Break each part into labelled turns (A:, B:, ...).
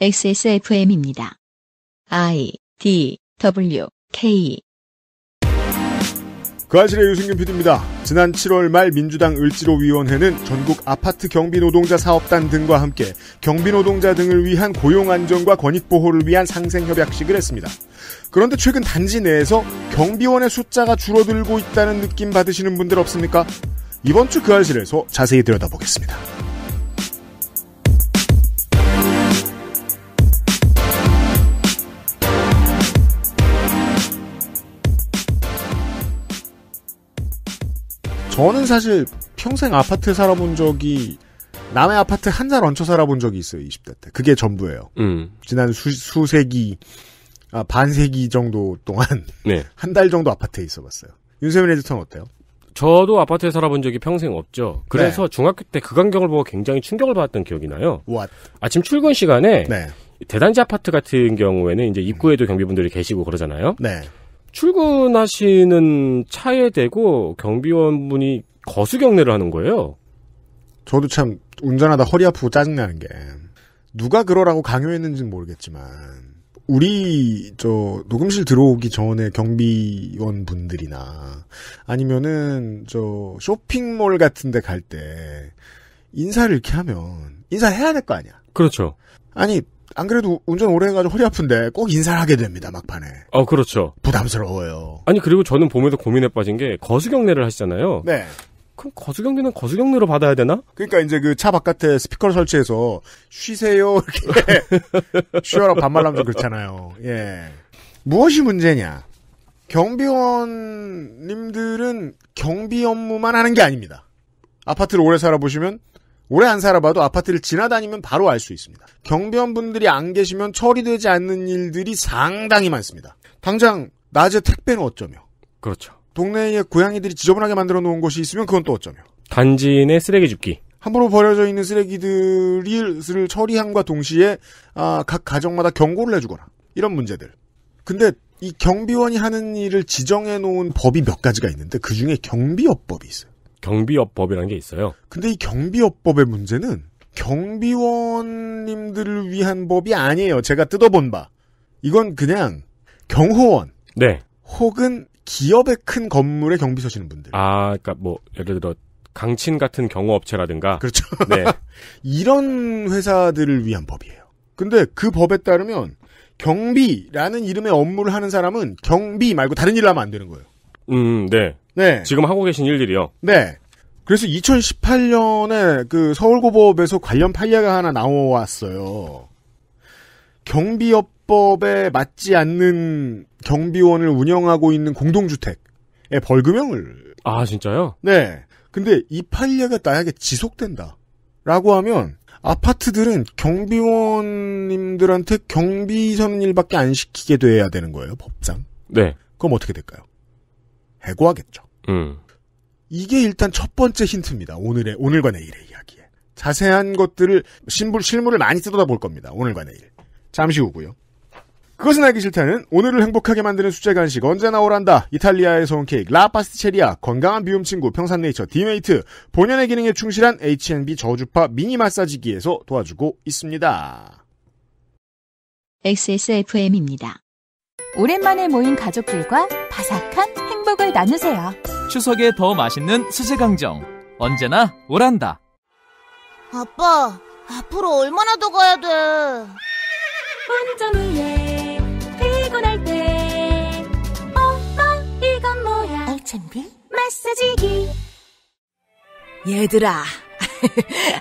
A: XSFM입니다. I D W K 그아실의 유승균 PD입니다. 지난 7월 말 민주당 을지로위원회는 전국 아파트 경비노동자 사업단 등과 함께 경비노동자 등을 위한 고용안정과 권익보호를 위한 상생협약식을 했습니다. 그런데 최근 단지 내에서 경비원의 숫자가 줄어들고 있다는 느낌 받으시는 분들 없습니까? 이번 주 그아실에서 자세히 들여다보겠습니다. 저는 사실 평생 아파트 살아본 적이 남의 아파트 한살 얹혀 살아본 적이 있어요. 20대 때. 그게 전부예요. 음. 지난 수, 수세기 아, 반세기 정도 동안 네. 한 달 정도 아파트에 있어봤어요. 윤세민 에디터는 어때요?
B: 저도 아파트에 살아본 적이 평생 없죠. 그래서 네. 중학교 때 그 광경을 보고 굉장히 충격을 받았던 기억이 나요. What? 아침 출근 시간에 네. 대단지 아파트 같은 경우에는 이제 입구에도 경비분들이 계시고 그러잖아요. 네. 출근하시는 차에 대고 경비원분이 거수경례를 하는 거예요.
A: 저도 참 운전하다 허리 아프고 짜증나는 게 누가 그러라고 강요했는지는 모르겠지만 우리 저 녹음실 들어오기 전에 경비원 분들이나 아니면은 저 쇼핑몰 같은데 갈 때 인사를 이렇게 하면 인사해야 될 거 아니야. 그렇죠. 아니 안 그래도 운전 오래 해가지고 허리 아픈데 꼭 인사를 하게 됩니다 막판에.
B: 어 그렇죠. 부담스러워요. 아니 그리고 저는 봄에도 고민에 빠진 게 거수경례를 하시잖아요.
A: 네. 그럼 거수경례는 거수경례로 받아야 되나? 그러니까 이제 그 차 바깥에 스피커를 설치해서 쉬세요 이렇게 쉬어라 반말하면 좀 그렇잖아요. 예. 무엇이 문제냐? 경비원님들은 경비 업무만 하는 게 아닙니다. 아파트를 오래 살아보시면 오래 안 살아봐도 아파트를 지나다니면 바로 알 수 있습니다. 경비원분들이 안 계시면 처리되지 않는 일들이 상당히 많습니다. 당장 낮에 택배는 어쩌며. 그렇죠. 동네에 고양이들이 지저분하게 만들어 놓은 곳이 있으면 그건 또 어쩌며.
B: 단지 내 쓰레기 줍기.
A: 함부로 버려져 있는 쓰레기들을 처리함과 동시에 아, 각 가정마다 경고를 해주거나 이런 문제들. 근데 이 경비원이 하는 일을 지정해 놓은 법이 몇 가지가 있는데 그 중에 경비업법이 있어요. 경비업법이라는 게 있어요. 근데 이 경비업법의 문제는 경비원님들을 위한 법이 아니에요. 제가 뜯어본 바. 이건 그냥 경호원. 네. 혹은 기업의 큰 건물에 경비 서시는 분들. 아, 그러니까 뭐 예를 들어 강친 같은 경호업체라든가. 그렇죠. 네. 이런 회사들을 위한 법이에요. 근데 그 법에 따르면 경비라는 이름의 업무를 하는 사람은 경비 말고 다른 일을 하면 안 되는 거예요. 음, 네. 네. 지금 하고 계신 일들이요. 네. 그래서 2018년에 그 서울고법에서 관련 판례가 하나 나왔어요. 경비업법에 맞지 않는 경비원을 운영하고 있는 공동주택에 벌금형을.
B: 아, 진짜요?
A: 네. 근데 이 판례가 나에게 지속된다. 라고 하면 아파트들은 경비원님들한테 경비 선일밖에 안 시키게 돼야 되는 거예요, 법상. 네. 그럼 어떻게 될까요? 해고하겠죠. 음. 이게 일단 첫 번째 힌트입니다. 오늘의 오늘과 내일의 이야기에 자세한 것들을 신불 실물을 많이 뜯어다볼 겁니다. 오늘과 내일 잠시 후고요. 그것은 알기 싫다는 오늘을 행복하게 만드는 수제 간식 언제 나오란다. 이탈리아에서 온 케이크 라파스티체리아 건강한 비움 친구 평산네이처 디메이트 본연의 기능에 충실한 H&B 저주파 미니 마사지기에서 도와주고 있습니다.
C: XSFM입니다. 오랜만에 모인 가족들과 바삭한 행복을 나누세요.
A: 추석에 더
B: 맛있는 수제강정. 언제나 오란다.
A: 아빠, 앞으로 얼마나 더 가야 돼? 운전 위에 피곤할 때 엄마 이건 뭐야? 알찬비? 마사지기
C: 얘들아,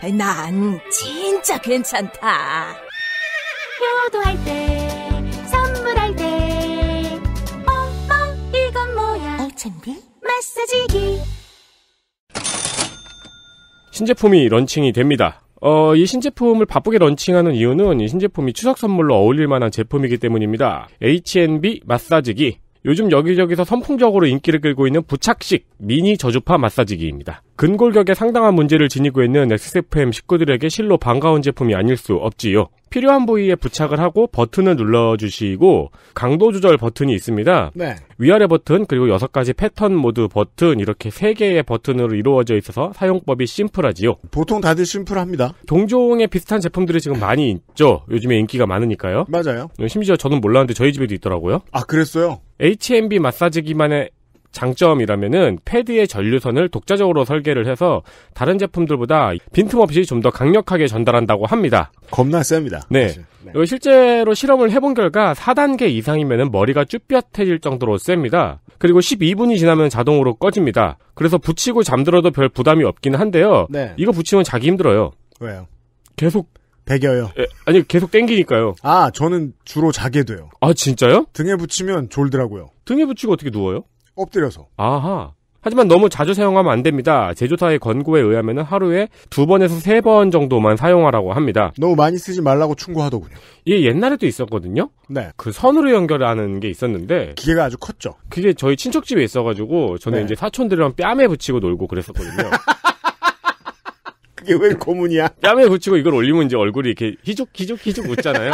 C: 난 진짜
B: 괜찮다.
A: 효도할 때, 선물할 때 마비 마사지기
B: 신제품이 런칭이 됩니다. 어, 이 신제품을 바쁘게 런칭하는 이유는 이 신제품이 추석 선물로 어울릴 만한 제품이기 때문입니다. H&B 마사지기. 요즘 여기저기서 선풍적으로 인기를 끌고 있는 부착식 미니 저주파 마사지기입니다. 근골격에 상당한 문제를 지니고 있는 XFM 식구들에게 실로 반가운 제품이 아닐 수 없지요. 필요한 부위에 부착을 하고 버튼을 눌러주시고 강도 조절 버튼이 있습니다. 네. 위아래 버튼 그리고 여섯 가지 패턴 모드 버튼 이렇게 세 개의 버튼으로 이루어져 있어서 사용법이 심플하지요. 보통 다들 심플합니다. 동종의 비슷한 제품들이 지금 많이 있죠. 요즘에 인기가 많으니까요. 맞아요. 심지어 저는 몰랐는데 저희 집에도 있더라고요. 아 그랬어요. HMB 마사지기만의 장점이라면은 패드의 전류선을 독자적으로 설계를 해서 다른 제품들보다 빈틈없이 좀 더 강력하게 전달한다고 합니다.
A: 겁나 셉니다. 네.
B: 네. 실제로 실험을 해본 결과 4단계 이상이면은 머리가 쭈뼛해질 정도로 셉니다. 그리고 12분이 지나면 자동으로 꺼집니다. 그래서 붙이고 잠들어도 별 부담이 없긴 한데요. 네. 이거 붙이면 자기 힘들어요. 왜요? 계속
A: 배겨요. 에, 아니 계속 땡기니까요. 아 저는 주로 자게 돼요. 아 진짜요? 등에 붙이면 졸더라고요. 등에 붙이고 어떻게 누워요? 엎드려서. 아하. 하지만 너무 자주
B: 사용하면 안 됩니다. 제조사의 권고에 의하면 하루에 두 번에서 세 번 정도만 사용하라고 합니다. 너무 많이 쓰지 말라고 충고하더군요. 이게 예, 옛날에도 있었거든요. 네. 그 선으로 연결하는 게 있었는데 기계가 아주 컸죠. 그게 저희 친척 집에 있어가지고 저는 네. 이제 사촌들이랑 뺨에 붙이고 놀고 그랬었거든요. 그게 왜 고문이야? 뺨에 붙이고 이걸 올리면 이제 얼굴이 이렇게 히죽히죽히죽 웃잖아요.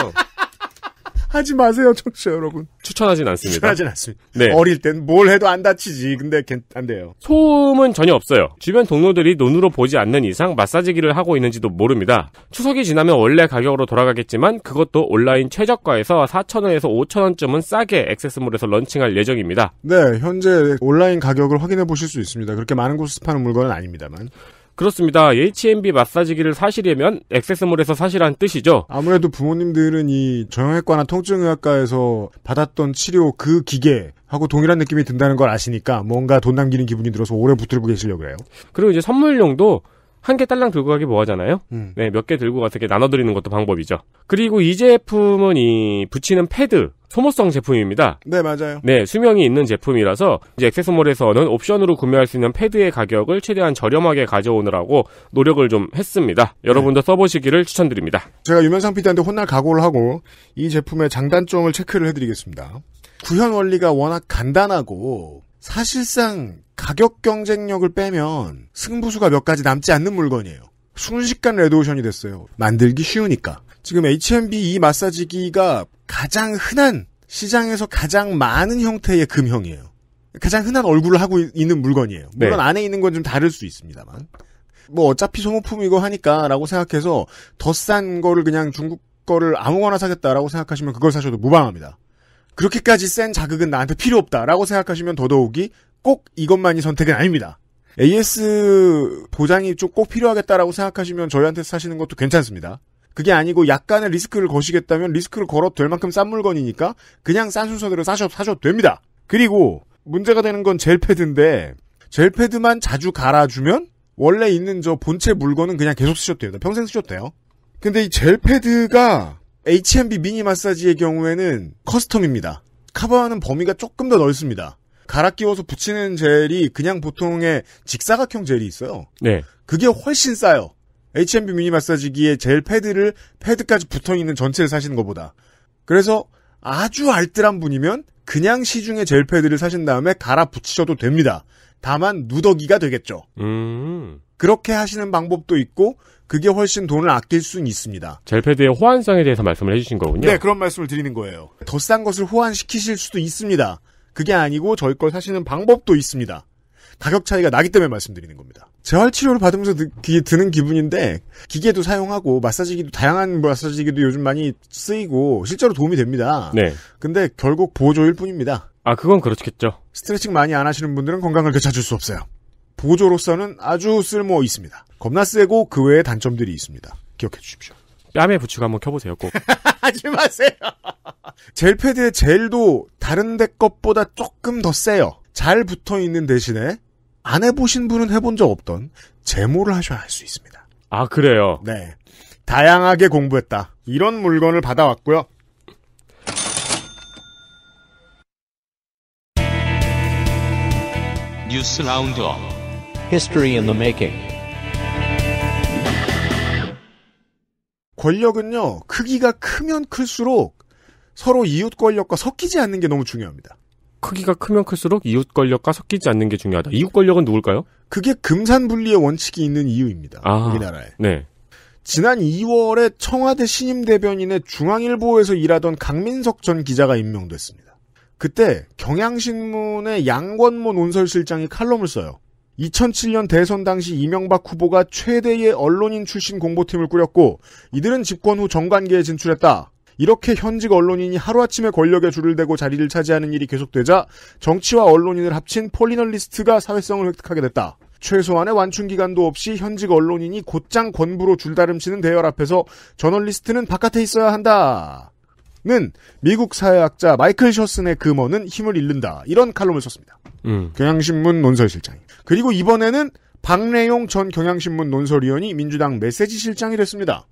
A: 하지 마세요, 청취자 여러분.
B: 추천하진 않습니다. 추천하진
A: 않습니다. 네. 어릴 땐 뭘 해도 안 다치지. 근데 안 돼요. 소음은
B: 전혀 없어요. 주변 동료들이 눈으로 보지 않는 이상 마사지기를 하고 있는지도 모릅니다. 추석이 지나면 원래 가격으로 돌아가겠지만 그것도 온라인 최저가에서 4,000원에서 5,000원쯤은 싸게 액세스몰에서 런칭할 예정입니다.
A: 네, 현재 온라인 가격을 확인해 보실 수 있습니다. 그렇게 많은 곳에서 파는 물건은 아닙니다만.
B: 그렇습니다. H&B m 마사지기를 사시려면 액세스몰에서 사시란 뜻이죠.
A: 아무래도 부모님들은 이 정형외과나 통증의학과에서 받았던 치료 그 기계 하고 동일한 느낌이 든다는 걸 아시니까 뭔가 돈 남기는 기분이 들어서 오래 붙들고 계시려고 해요.
B: 그리고 이제 선물용도 한개 딸랑 들고 가기 뭐하잖아요. 음. 네, 몇 개 들고 가서 이렇게 나눠드리는 것도 방법이죠. 그리고 이 제품은 이 붙이는 패드 소모성 제품입니다. 네, 맞아요. 네, 수명이 있는 제품이라서 이제 액세스몰에서는 옵션으로 구매할 수 있는 패드의 가격을 최대한 저렴하게 가져오느라고 노력을 좀 했습니다. 여러분도 네. 써보시기를 추천드립니다.
A: 제가 유명상 PD한테 혼날 각오를 하고 이 제품의 장단점을 체크를 해드리겠습니다. 구현 원리가 워낙 간단하고 사실상 가격 경쟁력을 빼면 승부수가 몇 가지 남지 않는 물건이에요. 순식간 레드오션이 됐어요. 만들기 쉬우니까. 지금 H&B m 이 마사지기가 가장 흔한 시장에서 가장 많은 형태의 금형이에요. 가장 흔한 얼굴을 하고 있는 물건이에요. 물론 네. 안에 있는 건 좀 다를 수 있습니다만. 뭐 어차피 소모품이고 하니까라고 생각해서 더 싼 거를 그냥 중국 거를 아무거나 사겠다라고 생각하시면 그걸 사셔도 무방합니다. 그렇게까지 센 자극은 나한테 필요 없다라고 생각하시면 더더욱이 꼭 이것만이 선택은 아닙니다. AS 보장이 좀 꼭 필요하겠다라고 생각하시면 저희한테 사시는 것도 괜찮습니다. 그게 아니고 약간의 리스크를 거시겠다면 리스크를 걸어도 될 만큼 싼 물건이니까 그냥 싼 순서대로 사셔도, 사셔도 됩니다. 그리고 문제가 되는 건 젤패드인데 젤패드만 자주 갈아주면 원래 있는 저 본체 물건은 그냥 계속 쓰셔도 돼요. 평생 쓰셔도 돼요. 근데 이 젤패드가 H&B m 미니 마사지의 경우에는 커스텀입니다. 커버하는 범위가 조금 더 넓습니다. 갈아 끼워서 붙이는 젤이 그냥 보통의 직사각형 젤이 있어요. 네. 그게 훨씬 싸요. H&B m 미니 마사지기에 젤 패드를 패드까지 붙어 있는 전체를 사시는 것보다. 그래서 아주 알뜰한 분이면 그냥 시중에 젤 패드를 사신 다음에 갈아 붙이셔도 됩니다. 다만 누더기가 되겠죠. 음. 그렇게 하시는 방법도 있고 그게 훨씬 돈을 아낄 수는 있습니다.
B: 젤패드의 호환성에 대해서 말씀을 해주신 거군요. 네,
A: 그런 말씀을 드리는 거예요. 더 싼 것을 호환시키실 수도 있습니다. 그게 아니고 저희 걸 사시는 방법도 있습니다. 가격 차이가 나기 때문에 말씀드리는 겁니다. 재활 치료를 받으면서 그게 드는 기분인데 기계도 사용하고 마사지기도 다양한 마사지기도 요즘 많이 쓰이고 실제로 도움이 됩니다. 네. 근데 결국 보조일 뿐입니다. 아, 그건 그렇겠죠. 스트레칭 많이 안 하시는 분들은 건강을 되찾을 수 없어요. 보조로서는 아주 쓸모 있습니다. 겁나 세고 그 외에 단점들이 있습니다. 기억해 주십시오. 뺨에 부추가 한번 켜보세요, 꼭. 하지 마세요! 젤패드의 젤도 다른 데 것보다 조금 더 세요. 잘 붙어 있는 대신에 안 해보신 분은 해본 적 없던 제모를 하셔야 할 수 있습니다. 아, 그래요? 네. 다양하게 공부했다. 이런 물건을 받아왔고요.
B: 뉴스 라운드업.
A: history in the making. 권력은요, 크기가 크면 클수록 서로 이웃 권력과 섞이지 않는 게 너무 중요합니다.
B: 크기가 크면 클수록 이웃 권력과 섞이지 않는 게 중요하다. 이웃 권력은 누굴까요?
A: 그게 금산 분리의 원칙이 있는 이유입니다. 아, 우리나라에. 네. 지난 2월에 청와대 신임 대변인의 중앙일보에서 일하던 강민석 전 기자가 임명됐습니다. 그때 경향신문의 양권모 논설실장이 칼럼을 써요. 2007년 대선 당시 이명박 후보가 최대의 언론인 출신 공보팀을 꾸렸고 이들은 집권 후 정관계에 진출했다. 이렇게 현직 언론인이 하루아침에 권력에 줄을 대고 자리를 차지하는 일이 계속되자 정치와 언론인을 합친 폴리널리스트가 사회성을 획득하게 됐다. 최소한의 완충 기간도 없이 현직 언론인이 곧장 권부로 줄다름치는 대열 앞에서 저널리스트는 바깥에 있어야 한다. 는 미국 사회학자 마이클 셔슨의 금언은 힘을 잃는다. 이런 칼럼을 썼습니다. 음. 경향신문 논설실장이. 그리고 이번에는 박래용 전 경향신문 논설위원이 민주당 메시지 실장이 됐습니다.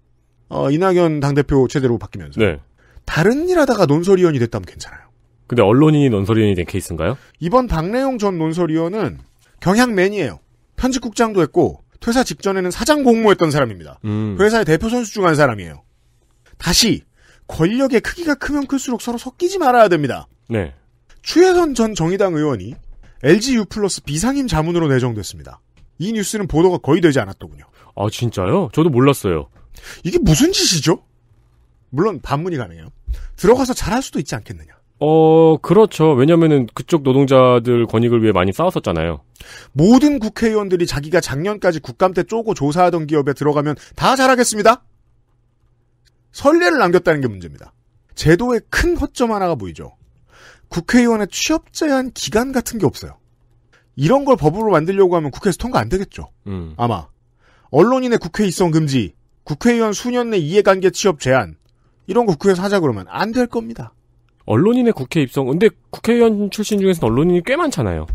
A: 어, 이낙연 당대표 최대로 바뀌면서. 네. 다른 일 하다가 논설위원이 됐다면 괜찮아요. 근데 언론인이 논설위원이 된 케이스인가요? 이번 박래용 전 논설위원은 경향맨이에요. 편집국장도 했고 퇴사 직전에는 사장 공모했던 사람입니다. 음. 그 회사의 대표 선수 중 한 사람이에요. 다시 권력의 크기가 크면 클수록 서로 섞이지 말아야 됩니다. 네. 추혜선 전 정의당 의원이 LGU 플러스 비상임 자문으로 내정됐습니다. 이 뉴스는 보도가 거의 되지 않았더군요. 아 진짜요? 저도 몰랐어요. 이게 무슨 짓이죠? 물론 반문이 가능해요 들어가서 잘할 수도 있지 않겠느냐.
B: 어, 그렇죠. 왜냐면은 그쪽 노동자들 권익을 위해 많이 싸웠었잖아요.
A: 모든 국회의원들이 자기가 작년까지 국감 때 쪼고 조사하던 기업에 들어가면 다 잘하겠습니다? 선례를 남겼다는 게 문제입니다. 제도의 큰 허점 하나가 보이죠. 국회의원의 취업 제한 기간 같은 게 없어요. 이런 걸 법으로 만들려고 하면 국회에서 통과 안 되겠죠. 음. 아마 언론인의 국회 입성 금지, 국회의원 수년 내 이해관계 취업 제한 이런 거 국회에서 하자 그러면 안 될 겁니다. 언론인의 국회 입성 근데
B: 국회의원 출신 중에서는 언론인이 꽤 많잖아요.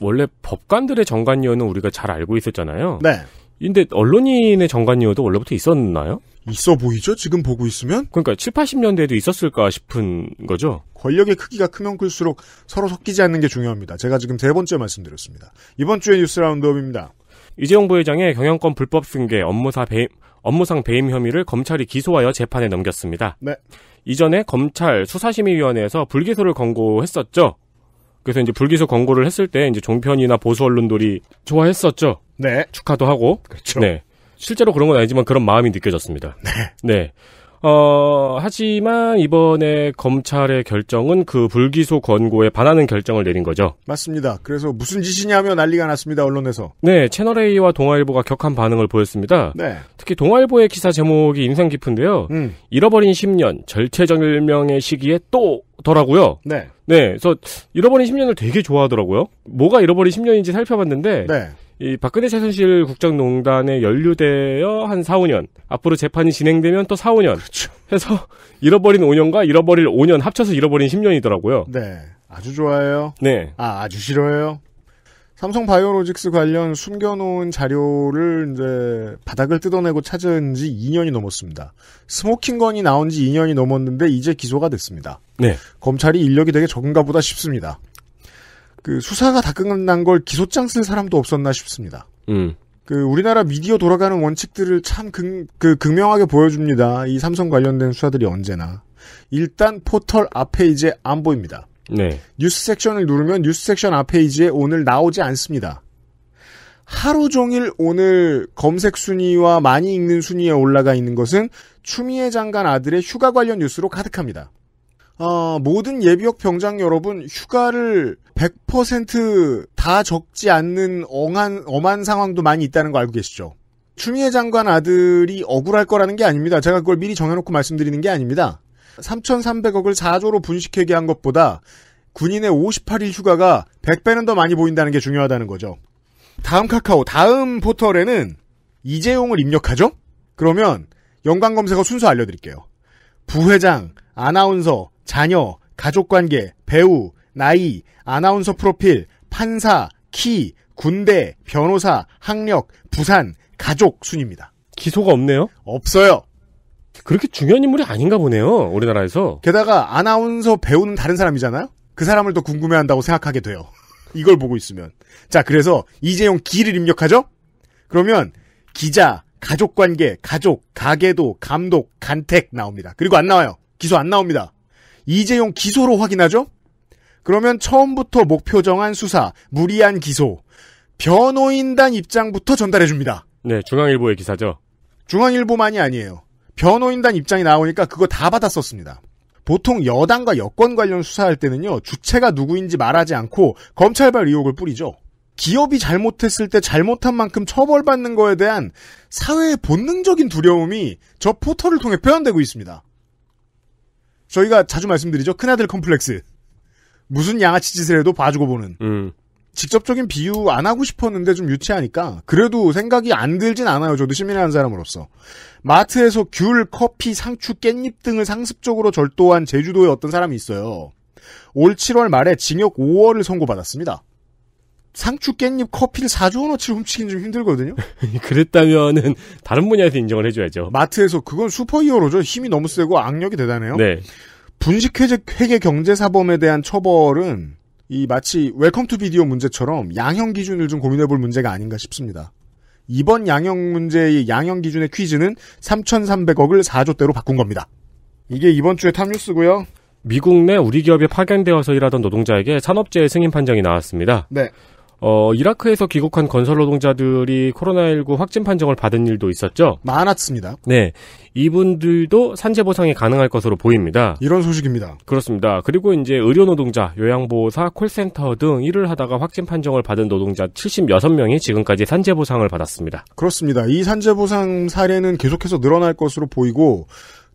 B: 원래 법관들의 정관위원은 우리가 잘 알고 있었잖아요. 네. 근데 언론인의 정관이어도 원래부터 있었나요?
A: 있어 보이죠? 지금 보고 있으면? 그러니까 7, 80년대에도 있었을까 싶은 거죠. 권력의 크기가 크면 클수록 서로 섞이지 않는 게 중요합니다. 제가 지금 세 번째 말씀드렸습니다. 이번 주의 뉴스 라운드업입니다.
B: 이재용 부회장의 경영권 불법 승계 업무사 배임, 업무상 배임 혐의를 검찰이 기소하여 재판에 넘겼습니다. 네. 이전에 검찰 수사심의위원회에서 불기소를 권고했었죠. 그래서 이제 불기소 권고를 했을 때 이제 종편이나 보수 언론들이 좋아했었죠. 네. 축하도 하고. 그렇죠. 네. 실제로 그런 건 아니지만 그런 마음이 느껴졌습니다. 네. 네. 어, 하지만 이번에 검찰의 결정은 그 불기소 권고에 반하는 결정을 내린 거죠.
A: 맞습니다. 그래서 무슨 짓이냐며 난리가 났습니다, 언론에서.
B: 네, 채널A와 동아일보가 격한 반응을 보였습니다. 네. 특히 동아일보의 기사 제목이 인상 깊은데요. 음. 잃어버린 10년, 절체절명의 시기에 또 더라고요. 네. 네. 그래서 잃어버린 10년을 되게 좋아하더라고요. 뭐가 잃어버린 10년인지 살펴봤는데 네. 이 박근혜 최순실 국정농단에 연루되어 한 4, 5년 앞으로 재판이 진행되면 또 4, 5년 그렇죠. 해서 잃어버린 5년과 잃어버릴 5년 합쳐서 잃어버린 10년이더라고요.
A: 네, 아주 좋아해요. 네, 아 아주 싫어해요. 삼성 바이오로직스 관련 숨겨놓은 자료를 이제 바닥을 뜯어내고 찾은 지 2년이 넘었습니다. 스모킹 건이 나온 지 2년이 넘었는데 이제 기소가 됐습니다. 네. 검찰이 인력이 되게 적은가 보다 싶습니다. 그 수사가 다 끝난 걸 기소장 쓸 사람도 없었나 싶습니다. 음. 그 우리나라 미디어 돌아가는 원칙들을 참 극, 그 극명하게 보여줍니다. 이 삼성 관련된 수사들이 언제나 일단 포털 앞 페이지에 안 보입니다. 네. 뉴스 섹션을 누르면 뉴스 섹션 앞 페이지에 오늘 나오지 않습니다. 하루 종일 오늘 검색 순위와 많이 읽는 순위에 올라가 있는 것은 추미애 장관 아들의 휴가 관련 뉴스로 가득합니다. 아, 모든 예비역 병장 여러분 휴가를 100%다 적지 않는 엉한, 엄한 상황도 많이 있다는 거 알고 계시죠? 추미애 장관 아들이 억울할 거라는 게 아닙니다. 제가 그걸 미리 정해놓고 말씀드리는 게 아닙니다. 3,300억을 4조로 분식회계 한 것보다 군인의 58일 휴가가 100배는 더 많이 보인다는 게 중요하다는 거죠. 다음 카카오, 다음 포털에는 이재용을 입력하죠? 그러면 연관 검색어 순서 알려드릴게요. 부회장, 아나운서, 자녀, 가족관계, 배우, 나이, 아나운서 프로필, 판사, 키, 군대, 변호사, 학력, 부산, 가족 순입니다. 기소가 없네요? 없어요. 그렇게 중요한 인물이 아닌가 보네요. 우리나라에서. 게다가 아나운서 배우는 다른 사람이잖아요. 그 사람을 더 궁금해한다고 생각하게 돼요. 이걸 보고 있으면. 자, 그래서 이재용 기를 입력하죠? 그러면 기자, 가족관계, 가족, 가계도, 감독, 간택 나옵니다. 그리고 안 나와요. 기소 안 나옵니다. 이재용 기소로 확인하죠? 그러면 처음부터 목표 정한 수사, 무리한 기소, 변호인단 입장부터 전달해 줍니다. 네, 중앙일보의 기사죠. 중앙일보만이 아니에요. 변호인단 입장이 나오니까 그거 다 받았었습니다. 보통 여당과 여권 관련 수사할 때는요, 주체가 누구인지 말하지 않고 검찰발 의혹을 뿌리죠. 기업이 잘못했을 때 잘못한 만큼 처벌받는 거에 대한 사회의 본능적인 두려움이 저 포털을 통해 표현되고 있습니다. 저희가 자주 말씀드리죠. 큰아들 컴플렉스. 무슨 양아치 짓을 해도 봐주고 보는. 음. 직접적인 비유 안 하고 싶었는데 좀 유치하니까 그래도 생각이 안 들진 않아요. 저도 시민이라는 사람으로서 마트에서 귤, 커피, 상추, 깻잎 등을 상습적으로 절도한 제주도의 어떤 사람이 있어요. 올 7월 말에 징역 5월을 선고받았습니다. 상추, 깻잎, 커피를 4조 원어치를 훔치긴 좀 힘들거든요.
B: 그랬다면은 다른 분야에서 인정을 해줘야죠.
A: 마트에서 그건 슈퍼히어로죠. 힘이 너무 세고 악력이 대단해요. 네. 분식회계 경제사범에 대한 처벌은 이 마치 웰컴 투 비디오 문제처럼 양형 기준을 좀 고민해 볼 문제가 아닌가 싶습니다. 이번 양형 문제의 양형 기준의 퀴즈는 3,300억을 4조대로 바꾼 겁니다. 이게 이번 주에 탑뉴스고요. 미국 내 우리 기업에
B: 파견되어서 일하던 노동자에게 산업재해 승인 판정이 나왔습니다. 네. 어, 이라크에서 귀국한 건설 노동자들이 코로나19 확진 판정을 받은 일도 있었죠.
A: 많았습니다.
B: 네. 이분들도 산재 보상이 가능할 것으로 보입니다. 이런 소식입니다. 그렇습니다. 그리고 이제 의료 노동자, 요양보호사, 콜센터 등 일을 하다가 확진 판정을 받은 노동자 76명이 지금까지 산재 보상을 받았습니다.
A: 그렇습니다. 이 산재 보상 사례는 계속해서 늘어날 것으로 보이고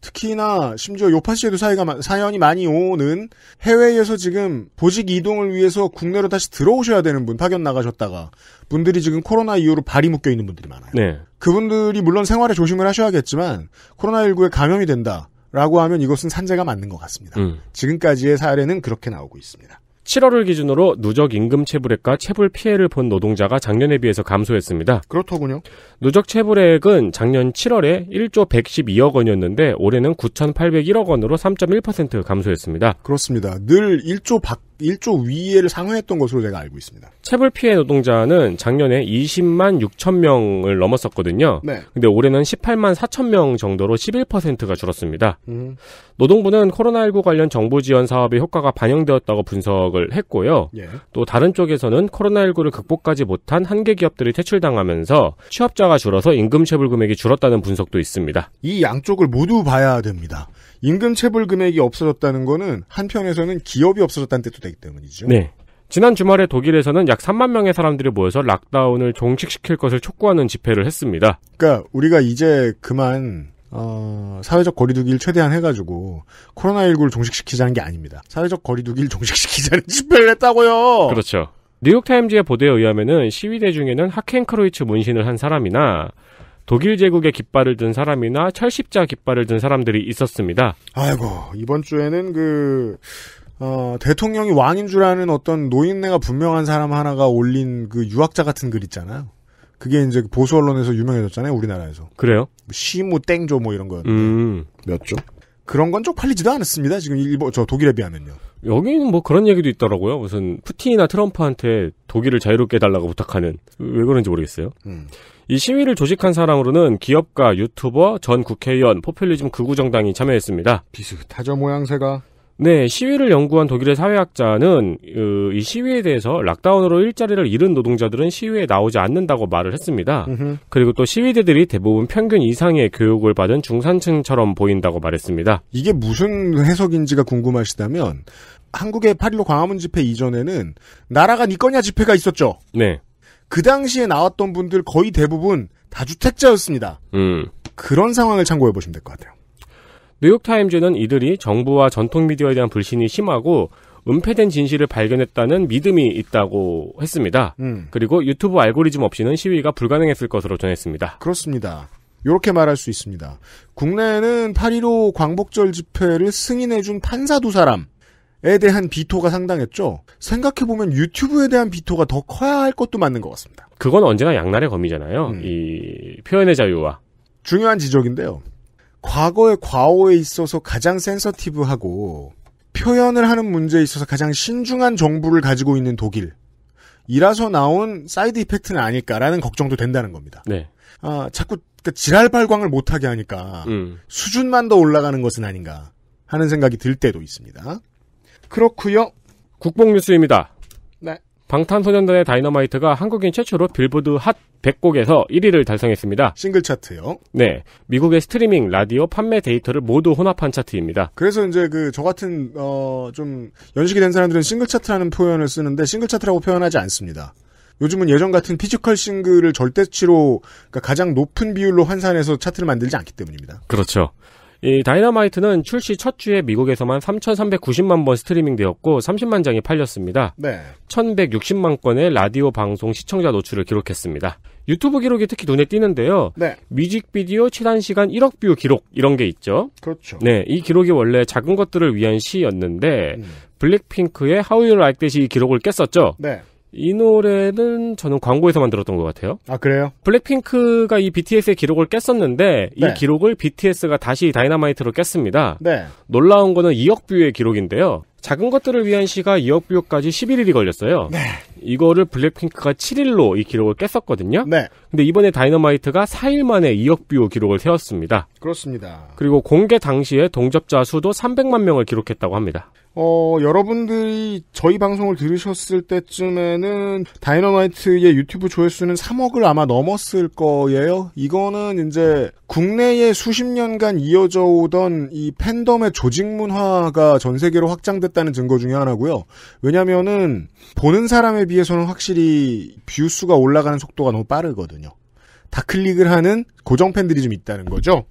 A: 특히나 심지어 요파씨에도 사이가 사연이 많이 오는 해외에서 지금 보직 이동을 위해서 국내로 다시 들어오셔야 되는 분 파견 나가셨다가 분들이 지금 코로나 이후로 발이 묶여 있는 분들이 많아요. 네. 그분들이 물론 생활에 조심을 하셔야겠지만 코로나19에 감염이 된다라고 하면 이것은 산재가 맞는 것 같습니다. 음. 지금까지의 사례는 그렇게 나오고 있습니다.
B: 7월을 기준으로 누적 임금 체불액과 체불 피해를 본 노동자가 작년에 비해서 감소했습니다. 그렇더군요. 누적 체불액은 작년 7월에 1조 112억 원이었는데 올해는 9,801억 원으로 3.1% 감소했습니다. 그렇습니다. 늘
A: 1조 밖 1조 위에를 상회했던 것으로 제가 알고 있습니다.
B: 체불 피해 노동자는 작년에 20만 6천 명을 넘었었거든요. 네. 근데 올해는 18만 4천 명 정도로 11%가 줄었습니다. 음. 노동부는 코로나19 관련 정부 지원 사업의 효과가 반영되었다고 분석을 했고요. 예. 또 다른 쪽에서는 코로나19를 극복하지 못한 한계 기업들이 퇴출당하면서 취업자가 줄어서 임금 체불 금액이 줄었다는 분석도 있습니다.
A: 이 양쪽을 모두 봐야 됩니다. 임금 체불 금액이 없어졌다는 거는 한편에서는 기업이 없어졌다는 뜻도 되기 때문이죠. 네.
B: 지난 주말에 독일에서는 약 3만 명의 사람들이 모여서 락다운을 종식시킬 것을 촉구하는 집회를 했습니다.
A: 그러니까 우리가 이제 그만 어, 사회적 거리두기를 최대한 해가지고 코로나19를 종식시키자는 게 아닙니다. 사회적 거리두기를 종식시키자는 집회를
B: 했다고요. 그렇죠. 뉴욕타임즈의 보도에 의하면은 시위대 중에는 하켄크로이츠 문신을 한 사람이나 독일 제국의 깃발을 든 사람이나 철십자 깃발을 든 사람들이 있었습니다.
A: 아이고 이번 주에는 그 어, 대통령이 왕인 줄 아는 어떤 노인네가 분명한 사람 하나가 올린 그 유학자 같은 글 있잖아요. 그게 이제 보수 언론에서 유명해졌잖아요, 우리나라에서. 그래요? 뭐 시무 땡조 뭐 이런 거였는데. 음. 몇 조? 그런 건 쪽팔리지도 않았습니다. 지금 일본, 저 독일에 비하면요. 여기는
B: 뭐 그런 얘기도 있더라고요. 무슨 푸틴이나 트럼프한테 독일을 자유롭게 해달라고 부탁하는. 왜 그런지 모르겠어요. 음. 이 시위를 조직한 사람으로는 기업가, 유튜버, 전 국회의원, 포퓰리즘 극우정당이 참여했습니다.
A: 비슷하죠, 모양새가.
B: 네, 시위를 연구한 독일의 사회학자는 으, 이 시위에 대해서 락다운으로 일자리를 잃은 노동자들은 시위에 나오지 않는다고 말을 했습니다. 으흠. 그리고 또 시위대들이 대부분 평균 이상의 교육을 받은 중산층처럼 보인다고 말했습니다.
A: 이게 무슨 해석인지가 궁금하시다면 한국의 8.15 광화문 집회 이전에는 나라가 니꺼냐 집회가 있었죠. 네. 그 당시에 나왔던 분들 거의 대부분 다주택자였습니다. 음. 그런 상황을 참고해 보시면 될 것 같아요.
B: 뉴욕타임즈는 이들이 정부와 전통 미디어에 대한 불신이 심하고 은폐된 진실을 발견했다는 믿음이 있다고 했습니다. 음. 그리고 유튜브 알고리즘
A: 없이는 시위가 불가능했을 것으로 전했습니다. 그렇습니다. 이렇게 말할 수 있습니다. 국내에는 8.15 광복절 집회를 승인해준 판사 두 사람, 에 대한 비토가 상당했죠. 생각해보면 유튜브에 대한 비토가 더 커야 할 것도 맞는 것 같습니다. 그건
B: 언제나 양날의 검이잖아요. 음. 이 표현의 자유와.
A: 중요한 지적인데요. 과거의 과오에 있어서 가장 센서티브하고 표현을 하는 문제에 있어서 가장 신중한 정부를 가지고 있는 독일. 이라서 나온 사이드 이펙트는 아닐까라는 걱정도 된다는 겁니다. 네. 아, 자꾸 그러니까 지랄 발광을 못하게 하니까 음. 수준만 더 올라가는 것은 아닌가 하는 생각이 들 때도 있습니다. 그렇고요. 국뽕 뉴스입니다. 네. 방탄소년단의
B: 다이너마이트가
A: 한국인 최초로 빌보드
B: 핫 100곡에서 1위를 달성했습니다.
A: 싱글 차트요?
B: 네. 미국의 스트리밍, 라디오, 판매 데이터를 모두 혼합한 차트입니다.
A: 그래서 이제 그, 저 같은, 어, 좀, 연식이 된 사람들은 싱글 차트라는 표현을 쓰는데, 싱글 차트라고 표현하지 않습니다. 요즘은 예전 같은 피지컬 싱글을 절대치로, 그러니까 가장 높은 비율로 환산해서 차트를 만들지 않기 때문입니다.
B: 그렇죠. 이 다이너마이트는 출시 첫 주에 미국에서만 3,390만 번 스트리밍되었고 30만 장이 팔렸습니다. 네. 1,160만 건의 라디오 방송 시청자 노출을 기록했습니다. 유튜브 기록이 특히 눈에 띄는데요. 네. 뮤직비디오 최단 시간 1억 뷰 기록 이런 게 있죠. 그렇죠. 네, 이 기록이 원래 작은 것들을 위한 시였는데 음. 블랙핑크의 How You Like 기록을 깼었죠. 네. 이 노래는 저는 광고에서 만들었던 것 같아요. 아 그래요? 블랙핑크가 이 BTS의 기록을 깼었는데 네. 이 기록을 BTS가 다시 다이너마이트로 깼습니다. 네. 놀라운 거는 2억 뷰의 기록인데요. 작은 것들을 위한 시가 2억 뷰까지 11일이 걸렸어요. 네. 이거를 블랙핑크가 7일로 이 기록을 깼었거든요. 네. 근데 이번에 다이너마이트가 4일 만에 2억 뷰 기록을 세웠습니다.
A: 그렇습니다.
B: 그리고 공개 당시에 동접자 수도 300만 명을 기록했다고 합니다.
A: 어, 여러분들이 저희 방송을 들으셨을 때쯤에는 다이너마이트의 유튜브 조회수는 3억을 아마 넘었을 거예요. 이거는 이제 국내에 수십 년간 이어져 오던 이 팬덤의 조직 문화가 전 세계로 확장됐다는 증거 중에 하나고요. 왜냐면은 보는 사람에 비해서는 확실히 뷰수가 올라가는 속도가 너무 빠르거든요. 다클릭을 하는 고정 팬들이 좀 있다는 거죠.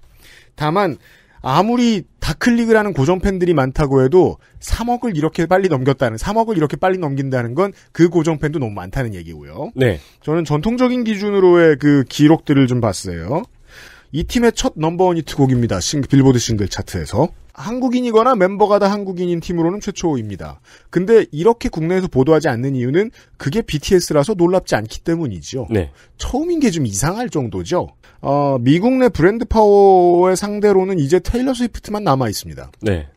A: 다만 아무리 다클릭을 하는 고정 팬들이 많다고 해도 3억을 이렇게 빨리 넘겼다는 3억을 이렇게 빨리 넘긴다는 건 그 고정 팬도 너무 많다는 얘기고요. 네. 저는 전통적인 기준으로의 그 기록들을 좀 봤어요. 이 팀의 첫 넘버원 히트곡입니다. 싱 빌보드 싱글 차트에서. 한국인이거나 멤버가 다 한국인인 팀으로는 최초입니다. 근데 이렇게 국내에서 보도하지 않는 이유는 그게 BTS라서 놀랍지 않기 때문이죠. 네. 처음인 게 좀 이상할 정도죠. 어, 미국 내 브랜드 파워의 상대로는 이제 테일러 스위프트만 남아 있습니다. 네.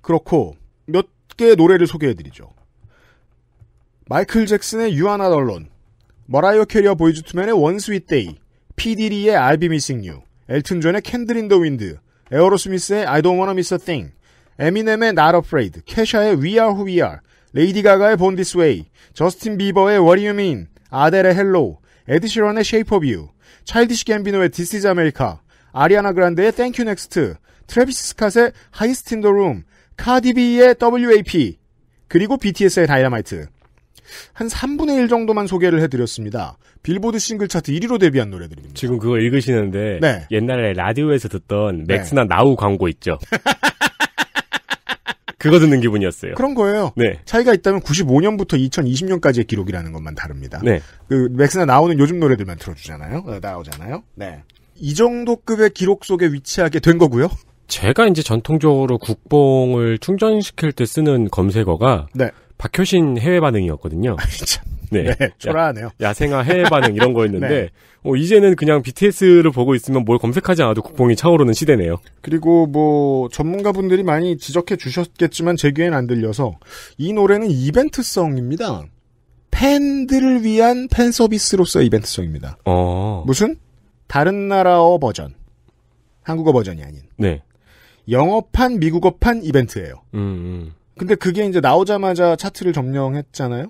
A: 그렇고 몇 개의 노래를 소개해드리죠. 마이클 잭슨의 유아나 a r 머라이어 캐리어 보이즈 투맨의 원스윗데이, e d a 피디리의 알비미싱 e m 엘튼 존의 캔들 인더 윈드, 에어로스미스의 I Don't Wanna Miss a Thing, 에미넴의 Not Afraid, 캐샤의 We Are Who We Are, 레이디 가가의 Born This Way, 저스틴 비버의 What Do You Mean, 아델의 Hello, 에드시런의 Shape of You, 차일디시 갬비노의 This Is America, 아리아나 그란데의 Thank You Next, 트래비스 스캇의 Highest in the Room, 카디비의 WAP, 그리고 BTS의 다이너마이트. 한 3분의 1 정도만 소개를 해드렸습니다. 빌보드 싱글 차트 1위로 데뷔한 노래들입니다. 지금 그걸 읽으시는데 네.
B: 옛날에 라디오에서 듣던 네. 맥스나
A: 네. 나우 광고 있죠. 그거 듣는 기분이었어요. 그런 거예요. 네. 차이가 있다면 95년부터 2020년까지의 기록이라는 것만 다릅니다. 네. 그 맥스나 나오는 요즘 노래들만 틀어주잖아요. 어, 나오잖아요. 네. 이 정도 급의 기록 속에 위치하게 된
B: 거고요. 제가 이제 전통적으로 국뽕을 충전시킬 때 쓰는 검색어가 네. 박효신 해외 반응이었거든요. 아, 참. 네.
A: 네. 초라하네요. 야, 생화 해외 반응 이런 거였는데 네.
B: 어, 이제는 그냥 BTS를 보고 있으면 뭘 검색하지 않아도 국뽕이 차오르는 시대네요.
A: 그리고 뭐 전문가분들이 많이 지적해 주셨겠지만 제 귀엔 안 들려서 이 노래는 이벤트성입니다. 팬들을 위한 팬 서비스로서의 이벤트성입니다. 어. 무슨 다른 나라어 버전, 한국어 버전이 아닌. 네. 영어판 미국어판 이벤트예요. 음, 음. 근데 그게 이제 나오자마자 차트를 점령했잖아요.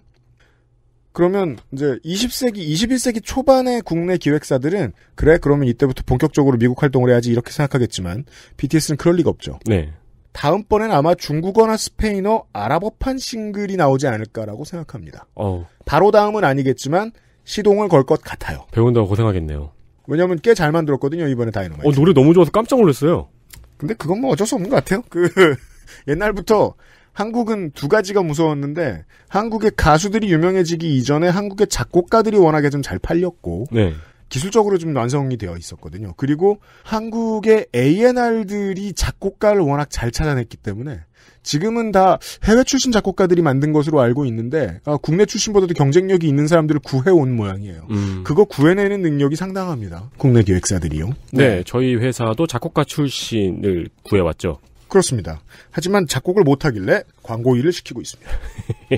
A: 그러면 이제 20세기, 21세기 초반의 국내 기획사들은 그래 그러면 이때부터 본격적으로 미국 활동을 해야지 이렇게 생각하겠지만 BTS는 그럴 리가 없죠. 네. 다음번엔 아마 중국어나 스페인어, 아랍어판 싱글이 나오지 않을까라고 생각합니다. 어. 바로 다음은 아니겠지만 시동을 걸 것 같아요.
B: 배운다고 고생하겠네요.
A: 왜냐면 꽤 잘 만들었거든요 이번에 다이너마이트. 어, 노래 너무 좋아서 깜짝 놀랐어요. 근데 그건 뭐 어쩔 수 없는 것 같아요. 그 옛날부터 한국은 두 가지가 무서웠는데 한국의 가수들이 유명해지기 이전에 한국의 작곡가들이 워낙에 좀 잘 팔렸고 네. 기술적으로 좀 완성이 되어 있었거든요. 그리고 한국의 A&R들이 작곡가를 워낙 잘 찾아냈기 때문에 지금은 다 해외 출신 작곡가들이 만든 것으로 알고 있는데 아, 국내 출신보다도 경쟁력이 있는 사람들을 구해온 모양이에요. 음. 그거 구해내는 능력이 상당합니다. 국내 기획사들이요. 네, 네
B: 저희 회사도 작곡가
A: 출신을 구해왔죠. 그렇습니다. 하지만 작곡을 못하길래 광고 일을 시키고 있습니다.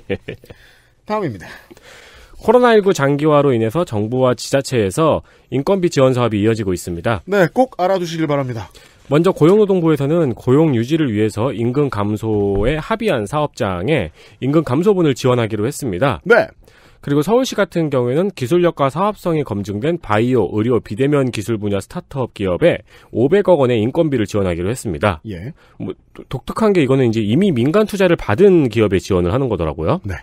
A: 다음입니다. 코로나19 장기화로 인해서 정부와
B: 지자체에서 인건비 지원 사업이 이어지고 있습니다. 네, 꼭 알아두시길 바랍니다. 먼저 고용노동부에서는 고용 유지를 위해서 임금 감소에 합의한 사업장에 임금 감소분을 지원하기로 했습니다. 네. 그리고 서울시 같은 경우에는 기술력과 사업성이 검증된 바이오, 의료, 비대면 기술 분야 스타트업 기업에 500억 원의 인건비를 지원하기로 했습니다. 예. 뭐 독특한 게 이거는 이제 이미 민간 투자를 받은 기업에 지원을 하는 거더라고요. 네.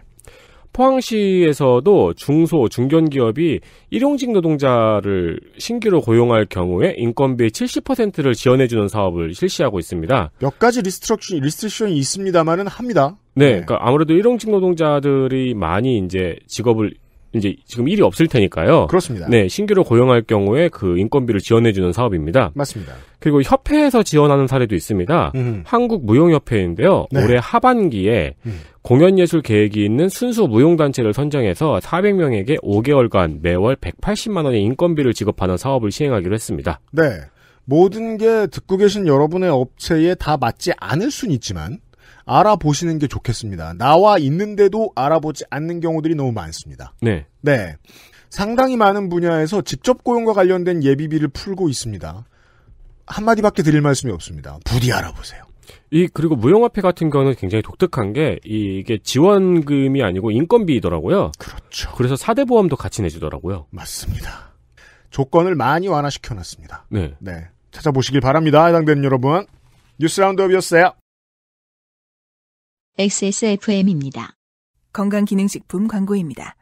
B: 포항시에서도 중소, 중견기업이 일용직 노동자를 신규로 고용할 경우에 인건비 70%를 지원해주는 사업을 실시하고 있습니다.
A: 몇 가지 리스트럭션, 리스트션이 있습니다만은 합니다.
B: 네, 네, 그러니까 아무래도 일용직 노동자들이 많이 이제 직업을 이제 지금 일이 없을 테니까요. 그렇습니다. 네, 신규로 고용할 경우에 그 인건비를 지원해주는 사업입니다. 맞습니다. 그리고 협회에서 지원하는 사례도 있습니다. 음. 한국무용협회인데요. 네. 올해 하반기에 음. 공연예술 계획이 있는 순수 무용단체를 선정해서 400명에게 5개월간 매월 180만원의 인건비를 지급하는 사업을 시행하기로 했습니다.
A: 네. 모든 게 듣고 계신 여러분의 업체에 다 맞지 않을 순 있지만, 알아보시는 게 좋겠습니다. 나와 있는데도 알아보지 않는 경우들이 너무 많습니다. 네. 네. 상당히 많은 분야에서 직접 고용과 관련된 예비비를 풀고 있습니다. 한마디밖에 드릴 말씀이 없습니다.
B: 부디 알아보세요. 이 그리고 무용화폐 같은 거는 굉장히 독특한 게 이게 지원금이 아니고 인건비더라고요. 이 그렇죠. 그래서 4대 보험도 같이 내주더라고요. 맞습니다.
A: 조건을 많이 완화시켜 놨습니다. 네. 네. 찾아보시길 바랍니다. 해당되는 여러분. 뉴스 라운드업이었어요. XSFM입니다. 건강기능식품 광고입니다.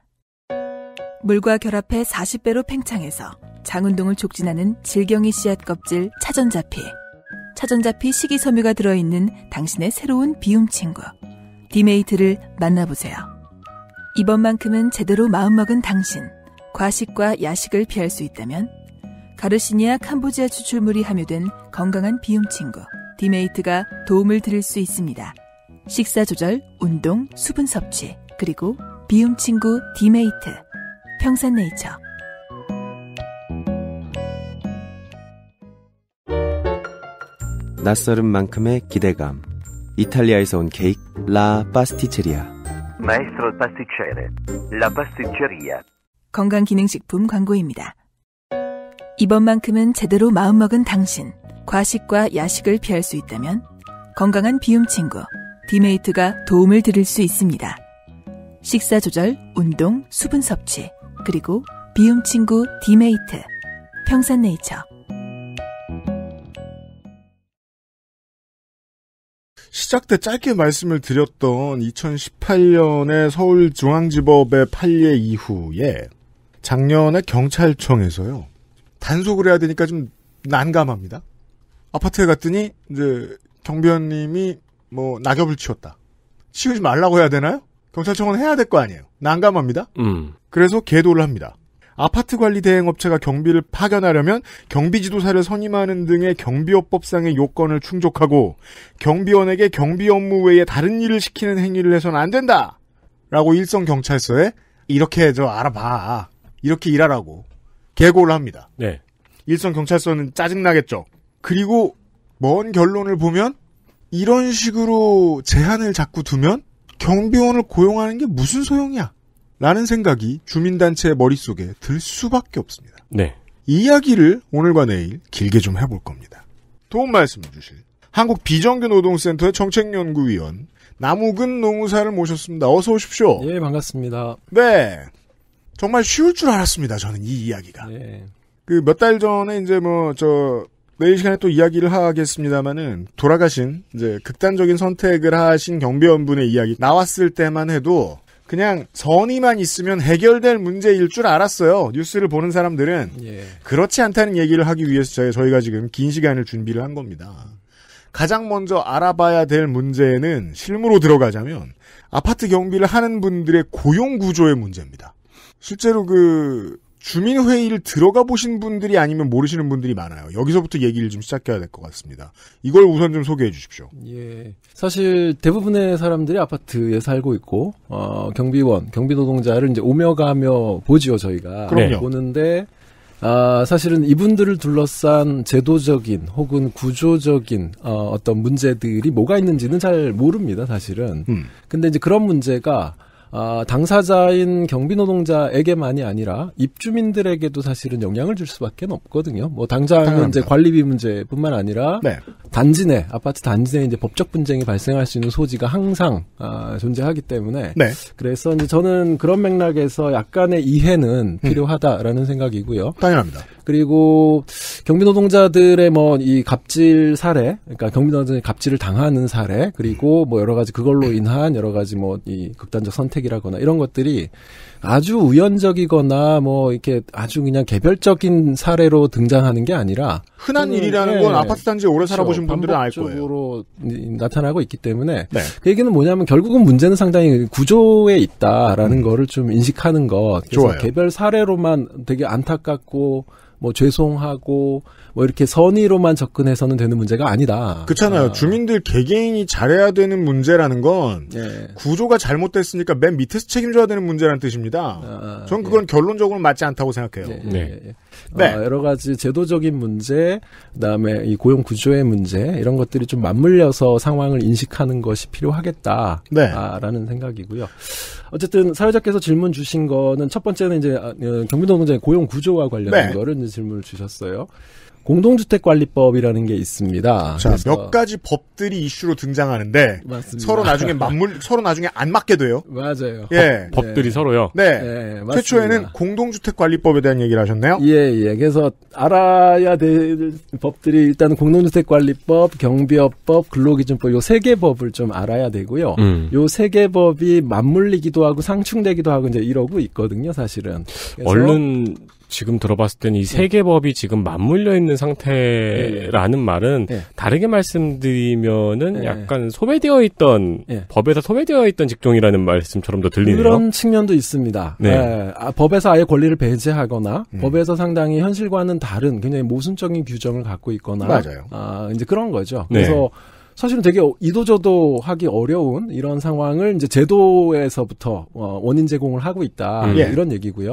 A: 물과 결합해 40배로 팽창해서 장운동을 촉진하는 질경이 씨앗 껍질 차전자피. 차전자피 식이섬유가 들어있는 당신의 새로운 비움 친구. 디메이트를 만나보세요. 이번만큼은 제대로 마음먹은 당신. 과식과 야식을 피할 수 있다면 가르시니아 캄보지아 추출물이 함유된 건강한 비움 친구 디메이트가 도움을 드릴 수 있습니다. 식사 조절, 운동, 수분 섭취, 그리고 비움 친구 디메이트, 평산네이처.
C: 낯설은 만큼의 기대감. 이탈리아에서 온 케이크 라 파스티체리아.
B: 마 a 스 s t 파스티 a s t i c c e r e l 건강기능식품
A: 광고입니다. 이번만큼은 제대로 마음먹은 당신. 과식과 야식을 피할 수 있다면 건강한 비움 친구. 디메이트가 도움을 드릴 수 있습니다. 식사 조절, 운동, 수분 섭취, 그리고 비움 친구 디메이트, 평산네이처. 시작 때 짧게 말씀을 드렸던 2018년에 서울중앙지법의 판례 이후에 작년에 경찰청에서요 단속을 해야 되니까 좀 난감합니다. 아파트에 갔더니 이제 경비원님이 뭐 낙엽을 치웠다. 치우지 말라고 해야 되나요? 경찰청은 해야 될 거 아니에요. 난감합니다. 음. 그래서 계도를 합니다. 아파트 관리 대행 업체가 경비를 파견하려면 경비 지도사를 선임하는 등의 경비업법상의 요건을 충족하고 경비원에게 경비 업무 외에 다른 일을 시키는 행위를 해서는 안 된다. 라고 일선 경찰서에 이렇게 저 알아봐. 이렇게 일하라고 개고를 합니다. 네. 일선 경찰서는 짜증나겠죠. 그리고 먼 결론을 보면 이런 식으로 제한을 자꾸 두면 경비원을 고용하는 게 무슨 소용이야? 라는 생각이 주민단체의 머릿속에 들 수밖에 없습니다. 네. 이야기를 오늘과 내일 길게 좀 해볼 겁니다. 도움 말씀 주실 한국 비정규 노동센터의 정책연구위원 나무근 농우사를 모셨습니다. 어서 오십시오. 예, 반갑습니다. 네. 정말 쉬울 줄 알았습니다. 저는 이 이야기가. 예. 네. 그 몇 달 전에 이제 뭐저 내일 네, 시간에 또 이야기를 하겠습니다만은 돌아가신 이제 극단적인 선택을 하신 경비원분의 이야기 나왔을 때만 해도 그냥 선의만 있으면 해결될 문제일 줄 알았어요. 뉴스를 보는 사람들은 예. 그렇지 않다는 얘기를 하기 위해서 저희가 지금 긴 시간을 준비를 한 겁니다. 가장 먼저 알아봐야 될 문제는 실무로 들어가자면 아파트 경비를 하는 분들의 고용 구조의 문제입니다. 실제로 그 주민회의를 들어가 보신 분들이 아니면 모르시는 분들이 많아요. 여기서부터 얘기를 좀 시작해야 될 것 같습니다. 이걸 우선 좀 소개해 주십시오. 예. 사실 대부분의 사람들이 아파트에 살고
C: 있고, 어, 경비원, 경비노동자를 이제 오며 가며 보지요, 저희가. 그럼요. 보는데, 아, 사실은 이분들을 둘러싼 제도적인 혹은 구조적인 어, 어떤 문제들이 뭐가 있는지는 잘 모릅니다, 사실은. 음. 근데 이제 그런 문제가 아, 당사자인 경비노동자에게만이 아니라 입주민들에게도 사실은 영향을 줄 수밖에 없거든요. 뭐당장 당연합니다. 이제 관리비 문제뿐만 아니라 네. 단지 내 아파트 단지 내 이제 법적 분쟁이 발생할 수 있는 소지가 항상 아, 존재하기 때문에 네. 그래서 이제 저는 그런 맥락에서 약간의 이해는 음. 필요하다라는 음. 생각이고요. 당연합니다. 그리고 경비노동자들의 뭐 이 갑질 사례, 그러니까 경비노동자들이 갑질을 당하는 사례, 그리고 뭐 여러 가지 그걸로 인한 여러 가지 뭐 이 극단적 선택이라거나 이런 것들이 아주 우연적이거나 뭐 이렇게 아주 그냥 개별적인 사례로 등장하는 게 아니라
A: 흔한 일이라는 네. 건 아파트 단지 오래 그렇죠. 살아보신 분들은 알 거예요.
C: 나타나고 있기 때문에 네. 그 얘기는 뭐냐면 결국은 문제는 상당히 구조에 있다라는 음. 거를 좀 인식하는 것. 그래서 좋아요. 개별 사례로만 되게 안타깝고 뭐 죄송하고 뭐 이렇게 선의로만 접근해서는 되는 문제가
A: 아니다. 그렇잖아요. 아. 주민들 개개인이 잘해야 되는 문제라는 건 예. 구조가 잘못됐으니까 맨 밑에서 책임져야 되는 문제라는 뜻입니다. 아, 전 예. 그건 예. 결론적으로 맞지 않다고 생각해요. 예,
C: 예 네. 예, 어, 네. 아, 여러 가지 제도적인 문제, 그다음에 이 고용 구조의 문제 이런 것들이 좀 맞물려서 상황을 인식하는 것이 필요하겠다라는 네. 생각이고요. 어쨌든 사회자께서 질문 주신 거는 첫 번째는 이제 아, 어, 경기도농장의 고용 구조와
A: 관련된 네. 거를 질문을 주셨어요. 공동주택관리법이라는 게 있습니다. 자, 몇 가지 법들이 이슈로 등장하는데 맞습니다. 서로 나중에 맞물 서로 나중에 안 맞게 돼요.
C: 맞아요. 예. 법, 들이 네. 예. 서로요. 네. 네 최초에는
A: 공동주택관리법에 대한 얘기를 하셨네요. 예, 예. 그래서 알아야 될 법들이 일단 공동주택관리법,
C: 경비업법, 근로기준법 요 세 개 법을 좀 알아야 되고요. 음. 요세 개 법이 맞물리기도 하고 상충되기도 하고 이제 이러고 있거든요, 사실은. 얼른
B: 지금 들어봤을 때는 이 세계 법이 지금 맞물려 있는 상태라는 네. 말은 네. 다르게 말씀드리면은 네. 약간 소외되어 있던 법에서 소외되어 있던 직종이라는 말씀처럼도 들리네요. 그런
C: 측면도 있습니다. 네. 아, 법에서 아예 권리를 배제하거나 음. 법에서 상당히 현실과는 다른 굉장히 모순적인 규정을 갖고 있거나 맞아요. 아, 이제 그런 거죠. 네. 그래서 사실은 되게 이도저도 하기 어려운 이런 상황을 이제 제도에서부터 어, 원인 제공을 하고 있다 음. 이런 얘기고요.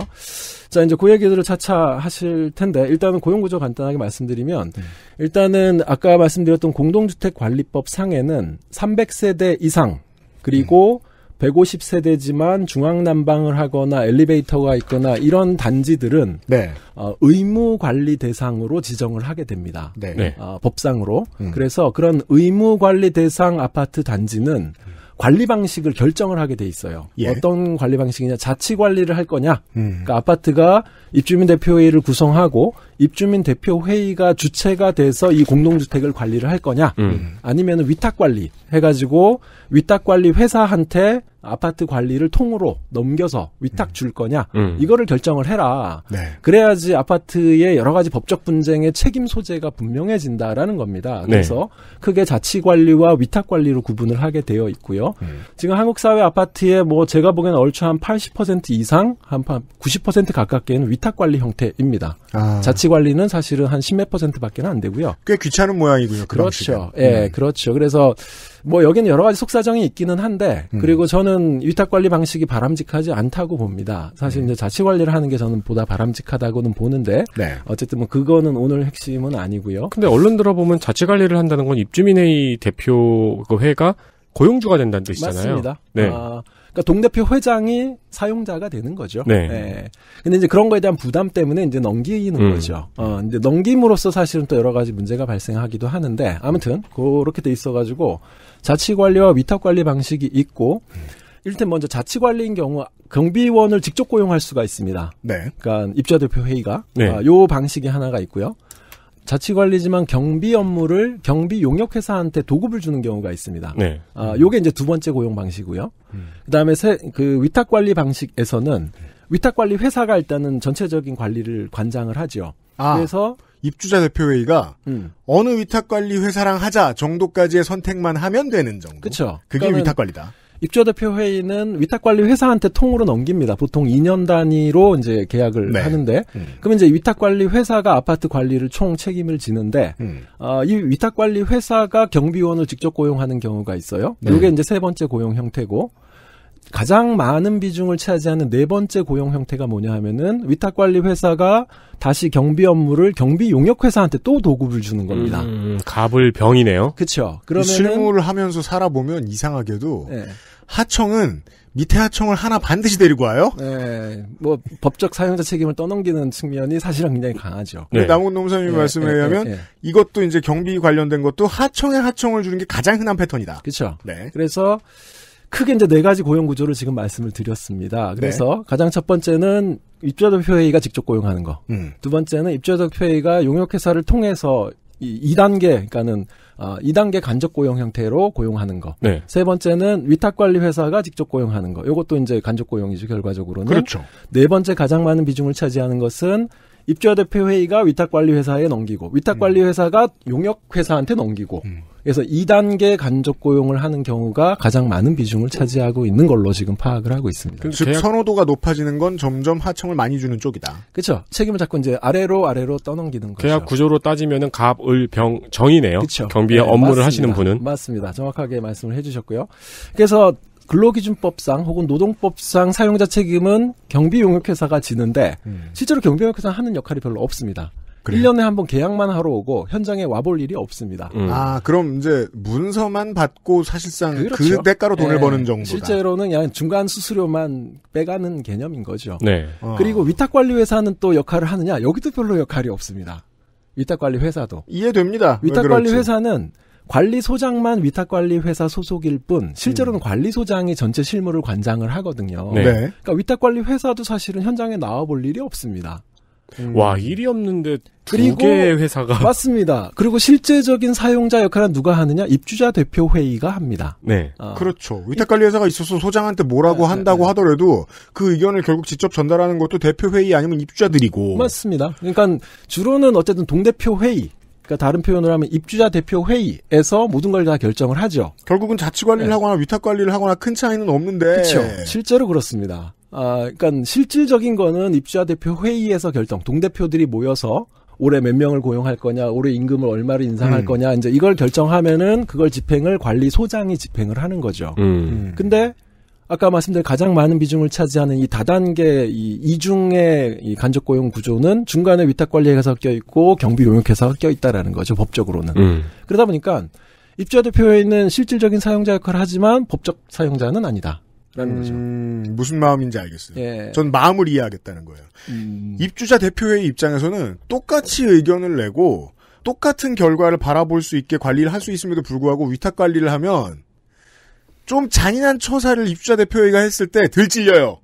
C: 자, 이제 그 얘기들을 차차 하실 텐데, 일단은 고용구조 간단하게 말씀드리면, 음. 일단은 아까 말씀드렸던 공동주택관리법 상에는 300세대 이상, 그리고 음. 150세대지만 중앙난방을 하거나 엘리베이터가 있거나 이런 단지들은 네. 어, 의무 관리 대상으로 지정을 하게 됩니다. 네. 어, 법상으로. 음. 그래서 그런 의무 관리 대상 아파트 단지는 음. 관리 방식을 결정을 하게 돼 있어요. 예. 어떤 관리 방식이냐, 자치 관리를 할 거냐. 음. 그러니까 아파트가 입주민 대표회의를 구성하고 입주민 대표회의가 주체가 돼서 이 공동주택을 관리를 할 거냐 음. 아니면 위탁관리 해가지고 위탁관리 회사한테 아파트 관리를 통으로 넘겨서 위탁 줄 거냐 음. 음. 이거를 결정을 해라 네. 그래야지 아파트의 여러 가지 법적 분쟁의 책임 소재가 분명해진다라는 겁니다 네. 그래서 네. 크게 자치 관리와 위탁 관리로 구분을 하게 되어 있고요 음. 지금 한국 사회 아파트에뭐 제가 보기에는 얼추 한 80% 이상 한90% 가깝게는 위탁 관리 형태입니다. 아. 자치 관리는 사실은 한1 0몇 퍼센트밖에는 안 되고요. 꽤 귀찮은 모양이군요. 그 그렇죠. 방식 예, 음. 그렇죠. 그래서 뭐 여기는 여러 가지 속사정이 있기는 한데 음. 그리고 저는 위탁 관리 방식이 바람직하지 않다고 봅니다. 사실 음. 이제 자치 관리를 하는 게 저는 보다 바람직하다고는 보는데 네. 어쨌든 뭐 그거는 오늘 핵심은 아니고요.
B: 근데 얼른 들어보면 자치 관리를 한다는 건 입주민회의 대표 그 회가 고용주가 된다는 뜻이잖아요. 맞습니다. 네.
C: 아, 그러니까 동대표 회장이 사용자가 되는 거죠. 네. 예. 근데 이제 그런 거에 대한 부담 때문에 이제 넘기는 음. 거죠. 어, 이제 넘김으로써 사실은 또 여러 가지 문제가 발생하기도 하는데 아무튼 그렇게 돼 있어가지고 자치관리와 위탁관리 방식이 있고 일단 먼저 자치관리인 경우 경비원을 직접 고용할 수가 있습니다. 네. 그러니까 입자대표 회의가 네. 아, 요 방식이 하나가 있고요. 자치관리지만 경비 업무를 경비 용역회사한테 도급을 주는 경우가 있습니다. 네. 아, 요게 이제 두 번째 고용 방식이고요. 음. 그다음에 세, 그 위탁관리 방식에서는 위탁관리 회사가 일단은 전체적인 관리를
A: 관장을 하죠. 아, 그래서 입주자 대표회의가 음. 어느 위탁관리 회사랑 하자 정도까지의 선택만 하면 되는 정도. 그렇죠. 그게 위탁관리다. 입주자대표 회의는
C: 위탁관리 회사한테 통으로 넘깁니다. 보통 2년 단위로 이제 계약을 네. 하는데, 음. 그러면 이제 위탁관리 회사가 아파트 관리를 총 책임을 지는데, 음. 어, 이 위탁관리 회사가 경비원을 직접 고용하는 경우가 있어요. 네. 이게 이제 세 번째 고용 형태고, 가장 많은 비중을 차지하는 네 번째 고용 형태가 뭐냐 하면은 위탁관리 회사가 다시 경비 업무를 경비 용역 회사한테 또 도급을 주는 겁니다. 음,
B: 음 갑을 병이네요. 그렇죠.
A: 그러면 실무를 하면서 살아보면 이상하게도 네. 하청은 밑에 하청을 하나 반드시 데리고 와요. 네, 뭐 법적 사용자 책임을 떠넘기는 측면이 사실은 굉장히 강하죠. 네. 남은 농사님 네, 예, 예, 말씀에 네, 의하면 네, 예, 이것도 이제 경비 관련된 것도 하청에 하청을 주는 게 가장 흔한 패턴이다. 그렇죠. 네. 그래서 크게 이제 네 가지 고용 구조를
C: 지금 말씀을 드렸습니다. 네. 그래서 네. 가장 첫 번째는 입주자대표회의가 직접 고용하는 거. 음. 두 번째는 입주자대표회의가 용역회사를 통해서 이 2단계, 그러니까는 어, 2단계 간접 고용 형태로 고용하는 거. 네. 세 번째는 위탁관리 회사가 직접 고용하는 거. 이것도 이제 간접 고용이죠 결과적으로는. 그렇죠. 네 번째 가장 많은 비중을 차지하는 것은 입주자 대표 회의가 위탁관리 회사에 넘기고 위탁관리 회사가 음. 용역 회사한테 넘기고 음. 그래서 2단계 간접 고용을 하는 경우가 가장 많은 비중을 차지하고 있는 걸로 지금 파악을
B: 하고 있습니다. 그 즉 계약...
A: 선호도가 높아지는 건 점점 하청을 많이 주는 쪽이다. 그렇죠. 책임을 자꾸 이제 아래로 아래로 떠넘기는
B: 거죠. 계약 구조로 따지면은 갑을병 정이네요. 그렇죠. 경비의 네, 업무를 맞습니다. 하시는 분은
C: 맞습니다. 정확하게 말씀을 해주셨고요. 그래서 근로기준법상 혹은 노동법상 사용자 책임은 경비용역회사가 지는데 음. 실제로 경비용역회사 하는 역할이 별로 없습니다. 그래 1년에 한 번 계약만 하러 오고 현장에 와볼 일이 없습니다. 음. 아, 그럼 이제 문서만 받고 사실상 그 그렇죠. 그 대가로 돈을 네. 버는 정도다. 실제로는 그냥 중간 수수료만 빼가는 개념인 거죠. 네. 어. 그리고 위탁관리 회사는 또 역할을 하느냐? 여기도 별로 역할이 없습니다. 위탁관리 회사도.
A: 이해됩니다. 위탁관리 회사는
C: 관리소장만 위탁관리회사 소속일 뿐 실제로는 음. 관리소장이 전체 실무를 관장을 하거든요. 네. 네. 그러니까 위탁관리회사도 사실은 현장에 나와볼 일이 없습니다. 음. 와
B: 일이 없는데 두 개의 회사가
C: 맞습니다. 그리고 실제적인 사용자 역할은
A: 누가 하느냐 입주자 대표 회의가 합니다.
B: 네, 어. 그렇죠.
A: 위탁관리회사가 있어서 소장한테 뭐라고 네, 네, 한다고 네, 하더라도 그 의견을 결국 직접 전달하는 것도 대표 회의 아니면 입주자들이고 맞습니다.
C: 그러니까 주로는 어쨌든 동대표 회의 그러니까 다른 표현으로 하면 입주자 대표 회의에서 모든 걸 다 결정을 하죠. 결국은 자치 관리를 네. 하거나 위탁 관리를 하거나 큰 차이는 없는데. 그렇죠. 실제로 그렇습니다. 아, 그러니까 실질적인 거는 입주자 대표 회의에서 결정, 동대표들이 모여서 올해 몇 명을 고용할 거냐, 올해 임금을 얼마를 인상할 음. 거냐, 이제 이걸 결정하면은 그걸 집행을 관리 소장이 집행을 하는 거죠. 음. 근데 아까 말씀드린 가장 많은 비중을 차지하는 이 다단계 이 이중의 이 간접 고용 구조는 중간에 위탁 관리 회사가 껴 있고 경비 용역 회사가 껴 있다라는 거죠 법적으로는 음. 그러다 보니까 입주자 대표에는 있 실질적인 사용자 역할을 하지만 법적 사용자는 아니다. 라는
A: 음, 거죠. 무슨 마음인지 알겠어요. 예. 전 마음을 이해하겠다는 거예요. 음. 입주자 대표회의 입장에서는 똑같이 의견을 내고 똑같은 결과를 바라볼 수 있게 관리를 할 수 있음에도 불구하고 위탁 관리를 하면 좀 잔인한 처사를 입주자 대표회의가 했을 때 들찔려요.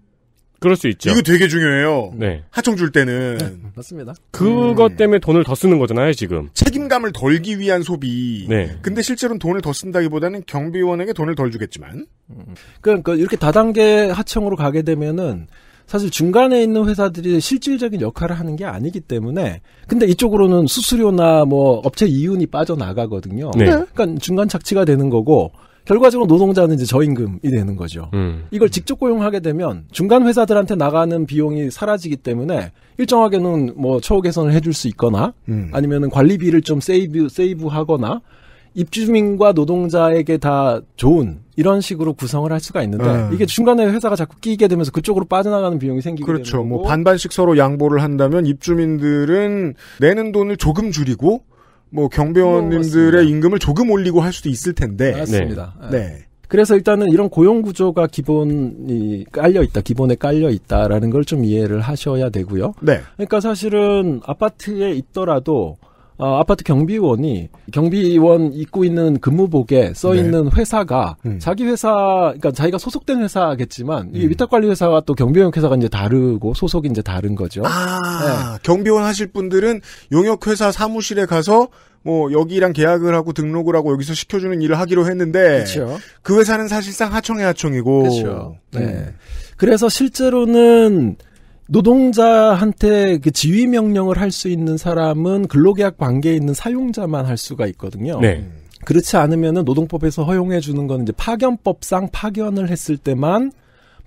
A: 그럴 수 있죠. 이거 되게 중요해요. 네. 하청 줄 때는. 네,
B: 맞습니다. 그것 음. 때문에 돈을 더
A: 쓰는 거잖아요, 지금. 책임감을 덜기 위한 소비. 네. 근데 실제로는 돈을 더 쓴다기보다는 경비원에게 돈을 덜 주겠지만. 그러니까, 그러니까 이렇게 다단계
C: 하청으로 가게 되면은 사실 중간에 있는 회사들이 실질적인 역할을 하는 게 아니기 때문에 근데 이쪽으로는 수수료나 뭐 업체 이윤이 빠져나가거든요. 네. 그러니까 중간 착취가 되는 거고 결과적으로 노동자는 이제 저임금이 되는 거죠. 음. 이걸 직접 고용하게 되면 중간 회사들한테 나가는 비용이 사라지기 때문에 일정하게는 뭐 처우 개선을 해줄 수 있거나 음. 아니면은 관리비를 좀 세이브 세이브하거나 입주민과 노동자에게 다 좋은 이런 식으로 구성을 할 수가 있는데 네. 이게 중간에
A: 회사가 자꾸 끼게 되면서 그쪽으로 빠져나가는 비용이 생기게 그렇죠. 되는 뭐 거고 뭐 반반씩 서로 양보를 한다면 입주민들은 내는 돈을 조금 줄이고 뭐 경비원님들의 임금을 조금 올리고 할 수도 있을 텐데. 맞습니다. 네. 네. 그래서 일단은 이런 고용 구조가 기본이
C: 깔려 있다, 기본에 깔려 있다라는 걸 좀 이해를 하셔야 되고요. 네. 그러니까 사실은 아파트에 있더라도 어, 아파트 경비원이 경비원 입고 있는 근무복에 써 있는 네. 회사가 음. 자기 회사, 그러니까 자기가 소속된 회사겠지만
A: 음. 이 위탁관리 회사와 또경비원 회사가 이제 다르고 소속이 이제 다른 거죠. 아, 네. 경비원 하실 분들은 용역 회사 사무실에 가서 뭐 여기랑 계약을 하고 등록을 하고 여기서 시켜주는 일을 하기로 했는데 그쵸. 그렇죠. 그 회사는 사실상 하청의 하청이고 그렇죠. 음. 네.
C: 음. 그래서 실제로는 노동자한테 그 지휘 명령을 할 수 있는 사람은 근로계약 관계에 있는 사용자만 할 수가 있거든요. 네. 그렇지 않으면은 노동법에서 허용해 주는 건 이제 파견법상 파견을 했을 때만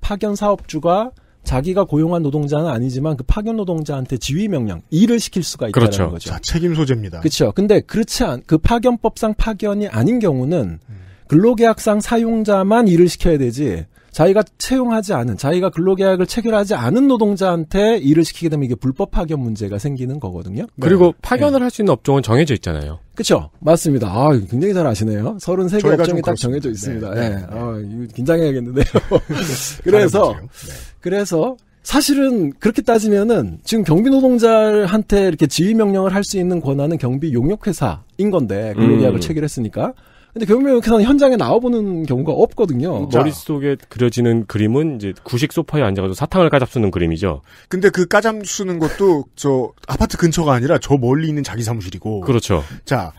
C: 파견 사업주가 자기가 고용한 노동자는 아니지만 그 파견 노동자한테 지휘 명령 일을 시킬 수가 있다는 그렇죠. 거죠. 자,
A: 책임 소재입니다. 그렇죠.
C: 근데 그렇지 않그 파견법상 파견이 아닌 경우는 음. 근로계약상 사용자만 일을 시켜야 되지 자기가 채용하지 않은 자기가 근로계약을 체결하지 않은 노동자한테 일을 시키게 되면 이게 불법 파견 문제가 생기는 거거든요. 네. 그리고 파견을 네. 예. 할수 있는 업종은 정해져 있잖아요. 그렇죠. 맞습니다. 아, 굉장히 잘 아시네요. 33개 업종이 딱 정해져 있습니다. 네, 예. 네, 아, 긴장해야겠는데요. 그래서 네. 그래서 사실은 그렇게 따지면은 지금 경비 노동자한테 이렇게 지휘 명령을 할 수 있는 권한은 경비 용역 회사인 건데 근로계약을 음. 체결했으니까 근데 결국에는 그 현장에 나와보는 경우가 없거든요. 음, 머릿속에
B: 그려지는 그림은 이제 구식 소파에 앉아가지고 사탕을 까잡수는 그림이죠.
A: 근데 그 까잡수는 것도 저 아파트 근처가 아니라 저 멀리 있는 자기 사무실이고. 그렇죠. 자,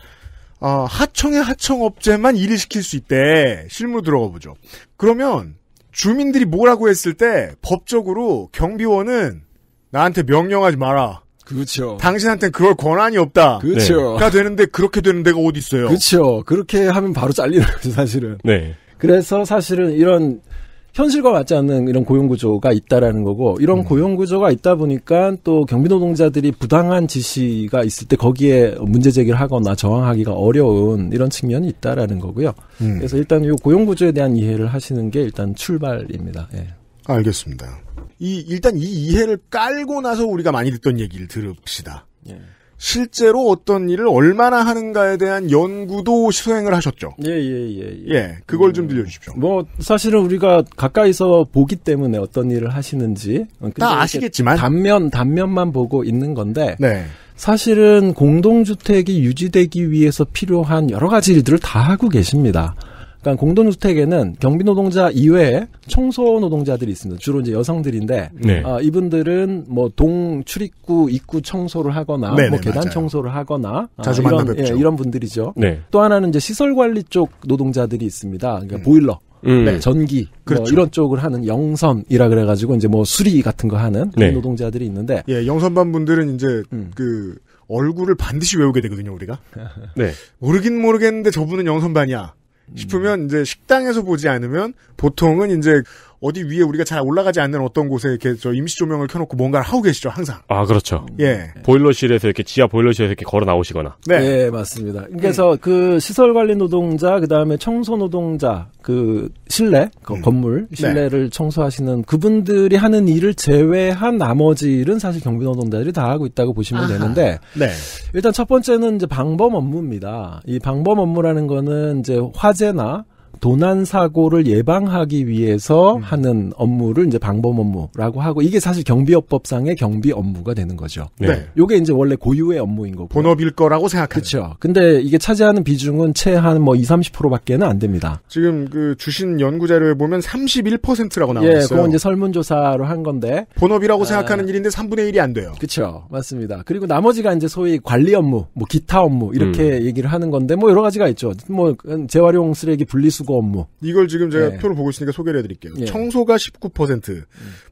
A: 어, 하청의 하청업체만 일을 시킬 수 있대. 실무 들어가 보죠. 그러면 주민들이 뭐라고 했을 때 법적으로 경비원은 나한테 명령하지 마라. 그렇죠. 당신한테 그걸 권한이 없다. 그렇죠. 네. 가 되는데 그렇게 되는 데가 어디 있어요?
C: 그렇죠. 그렇게 하면 바로 잘리는 거죠, 사실은. 네. 그래서 사실은 이런 현실과 맞지 않는 이런 고용 구조가 있다라는 거고 이런 음. 고용 구조가 있다 보니까 또 경비 노동자들이 부당한 지시가 있을 때 거기에 문제 제기를 하거나 저항하기가 어려운 이런 측면이 있다라는 거고요. 음. 그래서 일단 이 고용 구조에 대한 이해를 하시는 게 일단 출발입니다. 예.
A: 알겠습니다. 이 일단 이 이해를 깔고 나서 우리가 많이 듣던 얘기를 들읍시다. 예. 실제로 어떤 일을 얼마나 하는가에 대한 연구도 수행을 하셨죠.
C: 예, 예, 예. 예, 예 그걸 음, 좀 들려주십시오. 뭐, 사실은 우리가 가까이서 보기 때문에 어떤 일을 하시는지. 어, 다 아시겠지만. 단면, 단면만 보고 있는 건데. 네. 사실은 공동주택이 유지되기 위해서 필요한 여러 가지 일들을 다 하고 계십니다. 그러니까 공동주택에는 경비노동자 이외에 청소노동자들이 있습니다. 주로 이제 여성들인데 네. 어, 이분들은 뭐 동 출입구 입구 청소를 하거나 네네, 뭐 네, 계단 맞아요. 청소를 하거나 아, 자주 아, 이런, 예, 이런 분들이죠. 네. 또 하나는 이제 시설 관리 쪽 노동자들이 있습니다. 그러니까 음. 보일러 음. 네, 전기 뭐 그렇죠. 뭐 이런 쪽을 하는 영선이라 그래가지고 이제 뭐 수리 같은 거 하는 네.
A: 노동자들이 있는데 예 영선반 분들은 이제 음. 그 얼굴을 반드시 외우게 되거든요 우리가 네 모르긴 모르겠는데 저분은 영선반이야 싶으면 이제 식당에서 보지 않으면 보통은 이제 어디 위에 우리가 잘 올라가지 않는 어떤 곳에 이렇게 저 임시 조명을 켜놓고 뭔가를 하고 계시죠 항상.
B: 아 그렇죠. 예. 보일러실에서 이렇게 지하 보일러실에서 이렇게 걸어 나오시거나.
C: 네,
A: 네 맞습니다. 그래서 음.
C: 그 시설 관리 노동자 그 다음에 청소 노동자 그 실내 그 음. 건물 네. 실내를 네. 청소하시는 그분들이 하는 일을 제외한 나머지는 사실 경비 노동자들이 다 하고 있다고 보시면 아하. 되는데. 네. 일단 첫 번째는 이제 방범 업무입니다. 이 방범 업무라는 거는 이제 화재나 도난 사고를 예방하기 위해서 음. 하는 업무를 이제 방범 업무라고 하고 이게 사실 경비업법상의 경비 업무가 되는 거죠. 네. 요게 이제 원래 고유의 업무인 거고. 본업일 거라고 생각하죠. 그렇죠. 근데 이게 차지하는 비중은 채한뭐 20, 30%밖에는 안 됩니다.
A: 지금 그 주신 연구 자료에 보면 31%라고 나와 예, 있어요. 그건 이제 설문조사로 한 건데 본업이라고 아, 생각하는 일인데 3분의 1이 안 돼요. 그렇죠. 맞습니다.
C: 그리고 나머지가 이제 소위 관리 업무, 뭐 기타 업무 이렇게 음. 얘기를 하는 건데 뭐 여러 가지가 있죠. 뭐
A: 재활용 쓰레기 분리수 수거 업무. 이걸 지금 제가 예. 표를 보고 있으니까 소개를 해드릴게요. 예. 청소가 19%, 음.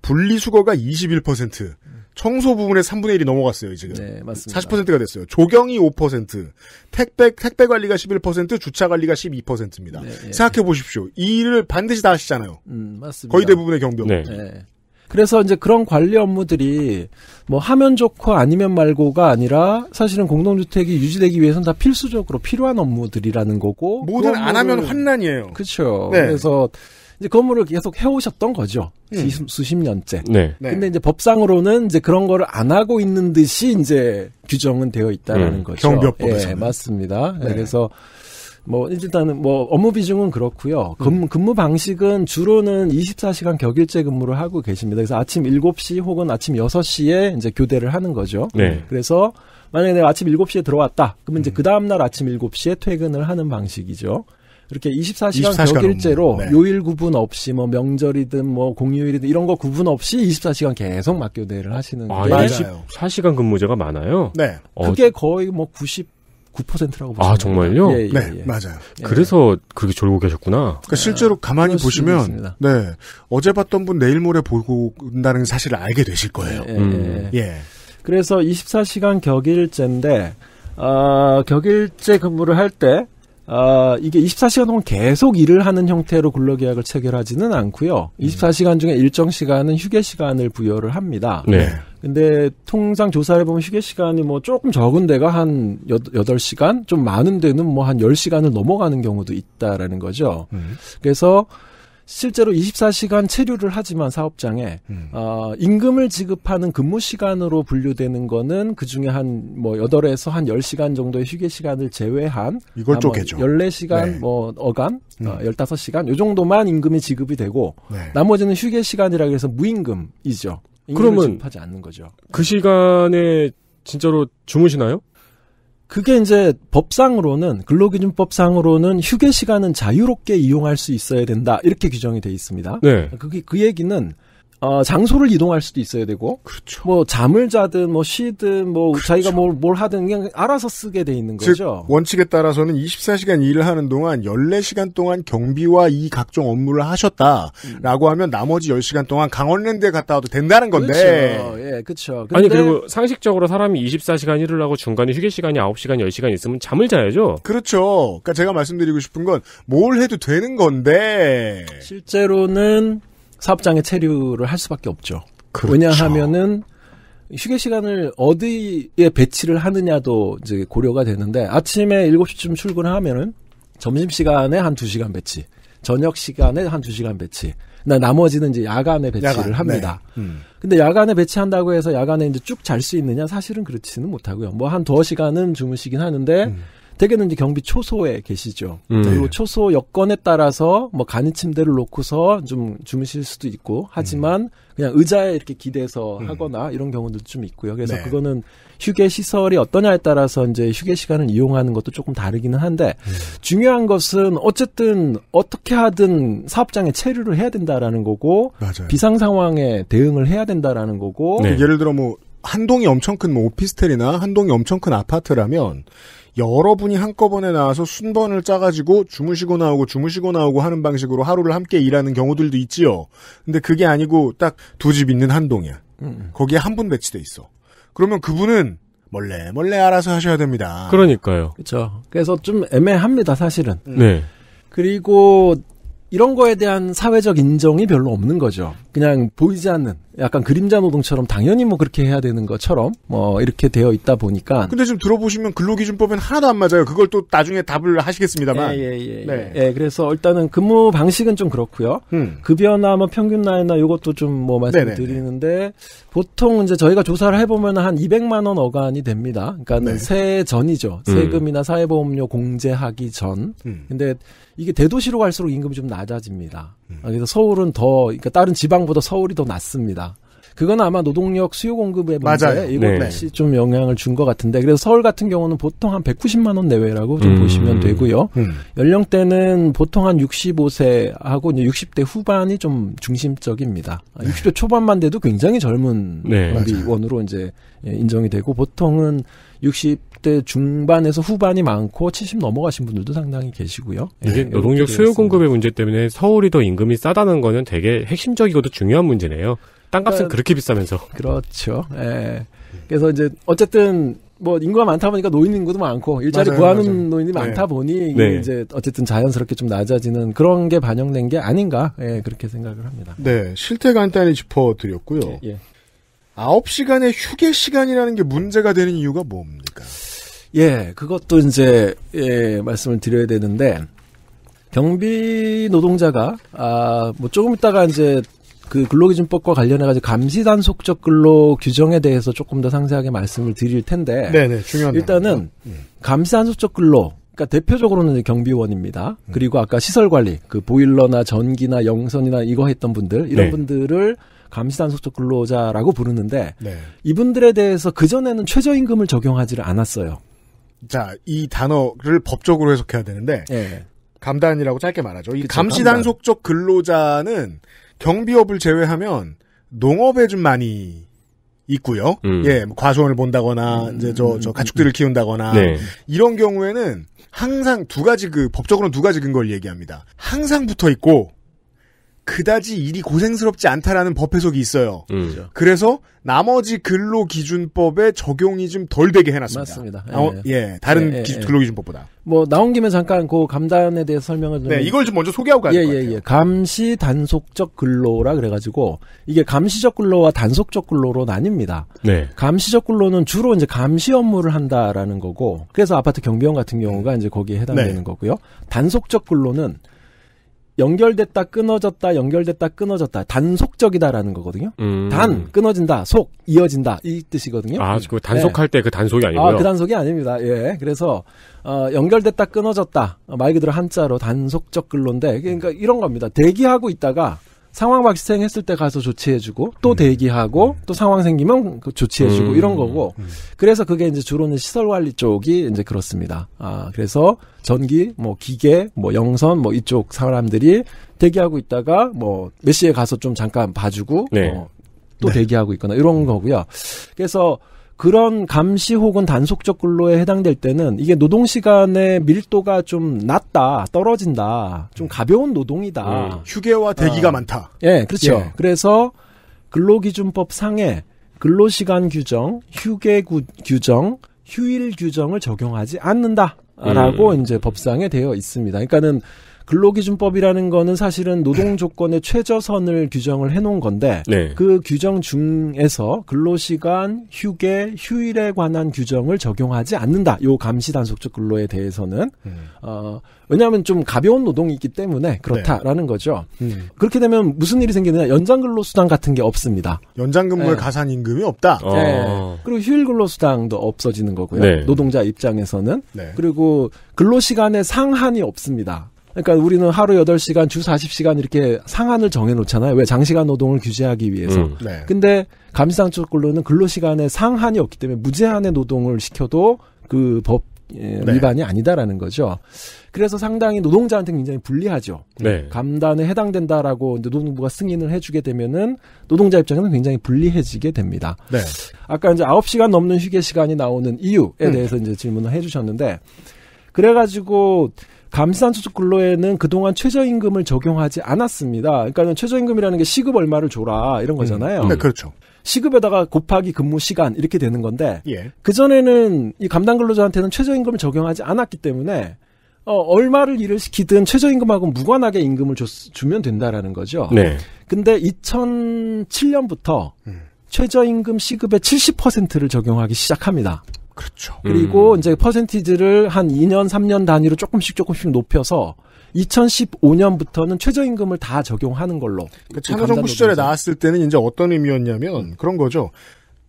A: 분리수거가 21%, 청소 부분의 3분의 1이 넘어갔어요, 지금. 네, 맞습니다. 40%가 됐어요. 조경이 5%, 택배, 택배 관리가 11%, 주차 관리가 12%입니다. 네, 예. 생각해 보십시오. 이 일을 반드시 다 하시잖아요.
C: 음, 맞습니다. 거의 대부분의 경비원. 네. 네. 그래서 이제 그런 관리 업무들이 뭐 하면 좋고 아니면 말고가 아니라 사실은 공동주택이 유지되기 위해서는 다 필수적으로 필요한 업무들이라는 거고
B: 뭐든 그안 하면
C: 환난이에요. 그렇죠. 네. 그래서 이제 건물을 계속 해오셨던 거죠. 음. 수십 년째. 네. 네. 근데 이제 법상으로는 이제 그런 거를 안 하고 있는 듯이 이제 규정은 되어 있다라는 음. 거죠. 경 예, 맞습니다. 네. 그래서 뭐 일단은 뭐 업무 비중은 그렇고요. 근무, 음. 근무 방식은 주로는 24시간 격일제 근무를 하고 계십니다. 그래서 아침 7시 혹은 아침 6시에 이제 교대를 하는 거죠. 네. 그래서 만약에 내가 아침 7시에 들어왔다. 그러면 이제 음. 그 다음 날 아침 7시에 퇴근을 하는 방식이죠. 이렇게 24시간, 24시간 격일제로 네. 요일 구분 없이 뭐 명절이든 뭐 공휴일이든 이런 거 구분 없이 24시간 계속 맞교대를 하시는 아, 게
B: 24시간 근무제가 많아요. 네. 어, 그게
C: 거의 뭐90 9%라고 아, 보시면 아 정말요? 예, 예, 네 예. 맞아요.
B: 예. 그래서 그렇게 졸고 계셨구나. 그러니까 실제로 가만히 보시면 네
A: 어제 봤던 분 내일 모레 보고 온다는 사실을 알게 되실 거예요. 예, 예, 음. 예. 그래서 24시간
C: 격일제인데 어, 격일제 근무를 할때 아, 이게 24시간 동안 계속 일을 하는 형태로 근로계약을 체결하지는 않고요. 24시간 중에 일정 시간은 휴게 시간을 부여를 합니다. 네. 근데 통상 조사를 해 보면 휴게 시간이 뭐 조금 적은 데가 한 여덟 시간좀 많은 데는 뭐 한1 0시간을 넘어가는 경우도 있다라는 거죠. 음. 그래서 실제로 24시간 체류를 하지만 사업장에 음. 어, 임금을 지급하는 근무 시간으로 분류되는 거는 그중에 한뭐 8에서 한 10시간 뭐 정도의 휴게 시간을 제외한 이걸 쪼개죠. 14시간 네. 뭐 어감 어, 음. 어, 15시간 요 정도만 임금이 지급이 되고 네. 나머지는 휴게 시간이라 그래서 무임금이죠. 그러면 지급하지 않는 거죠. 그 시간에 진짜로 주무시나요? 그게 이제 법상으로는 근로기준법상으로는 휴게 시간은 자유롭게 이용할 수 있어야 된다 이렇게 규정이 돼 있습니다. 네. 그게 그 얘기는 어, 장소를 이동할 수도 있어야 되고, 그렇죠. 뭐 잠을 자든 뭐 쉬든 뭐
A: 그렇죠. 자기가 뭘, 뭘 하든 그냥 알아서 쓰게 돼 있는 거죠. 즉, 원칙에 따라서는 24시간 일을 하는 동안 14시간 동안 경비와 이 각종 업무를 하셨다라고 음. 하면 나머지 10시간 동안 강원랜드에 갔다 와도 된다는 건데. 그렇죠. 예, 그렇죠. 아니 그리고
B: 상식적으로 사람이 24시간 일을 하고 중간에 휴게 시간이 9시간, 10시간 있으면 잠을 자야죠.
A: 그렇죠. 그러니까 제가 말씀드리고 싶은 건 뭘 해도 되는 건데 실제로는 사업장에
C: 체류를 할 수밖에 없죠. 그렇죠. 왜냐하면은 휴게 시간을 어디에 배치를 하느냐도 이제 고려가 되는데 아침에 7시쯤 출근하면은 을 점심 시간에 한 2시간 배치, 저녁 시간에 한 2시간 배치. 나 나머지는 이제 야간에 배치를 야간, 네. 합니다. 네. 음. 근데 야간에 배치한다고 해서 야간에 이제 쭉 잘 수 있느냐 사실은 그렇지는 못하고요. 뭐 한두 시간은 주무시긴 하는데 음. 대개는 이제 경비 초소에 계시죠. 음. 그리고 네. 초소 여건에 따라서 뭐 간이 침대를 놓고서 좀 주무실 수도 있고 하지만 음. 그냥 의자에 이렇게 기대서 음. 하거나 이런 경우도 좀 있고요. 그래서 네. 그거는 휴게 시설이 어떠냐에 따라서 이제 휴게 시간을 이용하는 것도 조금 다르기는 한데 음. 중요한 것은 어쨌든 어떻게 하든 사업장에 체류를 해야 된다라는 거고 맞아요.
A: 비상 상황에 대응을 해야 된다라는 거고 네. 예를 들어 뭐 한동이 엄청 큰뭐 오피스텔이나 한동이 엄청 큰 아파트라면 여러분이 한꺼번에 나와서 순번을 짜가지고 주무시고 나오고 주무시고 나오고 하는 방식으로 하루를 함께 일하는 경우들도 있지요. 근데 그게 아니고 딱 두 집 있는 한동이야. 음. 거기에 한 분 배치돼 있어. 그러면 그분은 멀래 멀래 알아서 하셔야 됩니다.
B: 그러니까요. 그렇죠.
A: 그래서 좀 애매합니다, 사실은.
C: 음. 네. 그리고 이런 거에 대한 사회적 인정이 별로 없는 거죠. 그냥 보이지 않는 약간 그림자 노동처럼 당연히 뭐 그렇게 해야 되는 것처럼 뭐 이렇게 되어 있다 보니까.
A: 근데 지금 들어보시면 근로기준법엔 하나도 안 맞아요. 그걸 또 나중에 답을 하시겠습니다만. 예,
C: 예, 예, 예. 네. 예 그래서 일단은 근무 방식은 좀 그렇고요. 음. 급여나 뭐 평균 나이나 이것도 좀 뭐 말씀드리는데 보통 이제 저희가 조사를 해보면 한 200만 원 어간이 됩니다. 그러니까 네. 세 전이죠. 음. 세금이나 사회보험료 공제하기 전. 음. 근데 이게 대도시로 갈수록 임금이 좀 낮아집니다. 음. 아, 그래서 서울은 더 그러니까 다른 지방보다 서울이 더낮습니다 그건 아마 노동력 수요 공급의 문제 이것이 네. 좀 영향을 준 것 같은데 그래서 서울 같은 경우는 보통 한 190만 원 내외라고 좀 음. 보시면 되고요. 음. 연령대는 보통 한 65세하고 이제 60대 후반이 좀 중심적입니다. 60대 아, 초반만 돼도 굉장히 젊은 네. 원으로 이제 예, 인정이 되고 보통은 60대 중반에서 후반이 많고 70 넘어가신 분들도 상당히 계시고요.
B: 예, 이게 네, 노동력 수요 공급의 문제 때문에 서울이 더 임금이 싸다는 거는 되게 핵심적이고도 중요한 문제네요. 땅값은 그러니까 그렇게 비싸면서.
C: 그렇죠. 예. 그래서 이제 어쨌든 뭐 인구가 많다 보니까 노인 인구도 많고 일자리 맞아요, 구하는 맞아요. 노인이 네. 많다 네. 보니 네. 이제 어쨌든 자연스럽게 좀 낮아지는 그런 게 반영된 게 아닌가 예, 그렇게 생각을 합니다. 네, 실태 간단히 짚어드렸고요.
A: 예, 예. 9시간의 휴게 시간이라는 게 문제가 되는 이유가 뭡니까?
C: 예, 그것도 이제 예, 말씀을 드려야 되는데 경비 노동자가 아, 뭐 조금 있다가 이제 그 근로기준법과 관련해 가지고 감시 단속적 근로 규정에 대해서 조금 더 상세하게 말씀을 드릴 텐데 네네, 중요한 일단은 예. 감시 단속적 근로 그러니까 대표적으로는 경비원입니다. 음. 그리고 아까 시설 관리, 그 보일러나 전기나 영선이나 이거 했던 분들 이런 네. 분들을 감시단속적 근로자라고 부르는데 네. 이분들에 대해서 그 전에는 최저임금을
A: 적용하지를 않았어요. 자, 이 단어를 법적으로 해석해야 되는데 네. 감단이라고 짧게 말하죠. 이 그쵸, 감시단속적 근로자는 경비업을 제외하면 농업에 좀 많이 있고요. 음. 예, 뭐 과수원을 본다거나 음. 이제 저, 저 가축들을 음. 키운다거나 네. 이런 경우에는 항상 두 가지 그 법적으로는 두 가지 근거를 얘기합니다. 항상 붙어 있고 그다지 일이 고생스럽지 않다라는 법 해석이 있어요. 음. 그렇죠. 그래서 나머지 근로 기준법의 적용이 좀 덜 되게 해놨습니다. 맞습니다. 아, 어, 예, 어, 예 다른 예, 예, 예. 근로 기준법보다. 뭐 나온 김에 잠깐 그 감단에
C: 대해서 설명을 좀. 네, 이걸 좀 먼저 소개하고 가야 될것 요 예, 예, 예. 감시 단속적 근로라 그래가지고 이게 감시적 근로와 단속적 근로로 나뉩니다. 네. 감시적 근로는 주로 이제 감시 업무를 한다라는 거고, 그래서 아파트 경비원 같은 경우가 음. 이제 거기에 해당되는 네. 거고요. 단속적 근로는 연결됐다 끊어졌다 연결됐다 끊어졌다 단속적이다라는 거거든요. 음. 단 끊어진다 속 이어진다 이 뜻이거든요. 아그 단속할 네.
B: 때그 단속이 아니고요. 아그
C: 단속이 아닙니다. 예 그래서 어, 연결됐다 끊어졌다 어, 말 그대로 한자로 단속적 근로인데 그러니까 이런 겁니다. 대기하고 있다가 상황 발생했을 때 가서 조치해주고 또 음. 대기하고 또 상황 생기면 그 조치해주고 음. 이런 거고 음. 그래서 그게 이제 주로는 시설 관리 쪽이 이제 그렇습니다. 아 그래서 전기 뭐 기계 뭐 영선 뭐 이쪽 사람들이 대기하고 있다가 뭐 몇 시에 가서 좀 잠깐 봐주고 네. 어, 또 네. 대기하고 있거나 이런 음. 거고요. 그래서 그런 감시 혹은 단속적 근로에 해당될 때는 이게 노동 시간의 밀도가 좀 낮다, 떨어진다, 좀 가벼운 노동이다. 음,
A: 휴게와 대기가 어. 많다. 예,
C: 그렇죠. 예. 그래서 근로기준법 상에 근로시간 규정, 휴게 구, 규정, 휴일 규정을 적용하지 않는다라고 음. 이제 법상에 되어 있습니다. 그러니까는 근로기준법이라는 거는 사실은 노동 네. 조건의 최저선을 규정을 해놓은 건데 네. 그 규정 중에서 근로시간, 휴게, 휴일에 관한 규정을 적용하지 않는다. 요 감시 단속적 근로에 대해서는 음. 어 왜냐하면 좀 가벼운 노동이기 있 때문에 그렇다라는 네. 거죠. 음. 그렇게 되면 무슨 일이 생기느냐 연장근로수당 같은 게 없습니다. 연장근무에 네. 가산 임금이 없다. 어. 네. 어. 그리고 휴일근로수당도 없어지는 거고요. 노동자 입장에서는 그리고 근로시간에 상한이 없습니다. 그러니까 우리는 하루 8시간, 주 40시간 이렇게 상한을 정해놓잖아요. 왜 장시간 노동을 규제하기 위해서. 음. 네. 근데 감시상촉근로는 근로시간에 상한이 없기 때문에 무제한의 노동을 시켜도 그법 예, 네. 위반이 아니다라는 거죠. 그래서 상당히 노동자한테 굉장히 불리하죠. 네. 감단에 해당된다라고 노동부가 승인을 해주게 되면은 노동자 입장에서는 굉장히 불리해지게 됩니다. 네. 아까 이제 9시간 넘는 휴게 시간이 나오는 이유에 음. 대해서 이제 질문을 해주셨는데 그래가지고 감산소득 근로에는 그동안 최저임금을 적용하지 않았습니다. 그러니까는 최저임금이라는 게 시급 얼마를 줘라 이런 음. 거잖아요. 음. 네, 그렇죠. 시급에다가 곱하기 근무 시간 이렇게 되는 건데 예. 그 전에는 이 감당 근로자한테는 최저임금을 적용하지 않았기 때문에 어, 얼마를 일을 시키든 최저임금하고 무관하게 임금을 줬, 주면 된다라는 거죠. 네. 근데 2007년부터 음. 최저임금 시급의 70%를 적용하기 시작합니다. 그렇죠. 그리고 음. 이제 퍼센티지를 한 2년, 3년 단위로 조금씩 조금씩 높여서
A: 2015년부터는 최저임금을 다 적용하는 걸로. 그러니까 참여정부 시절에 되죠. 나왔을 때는 이제 어떤 의미였냐면 그런 거죠.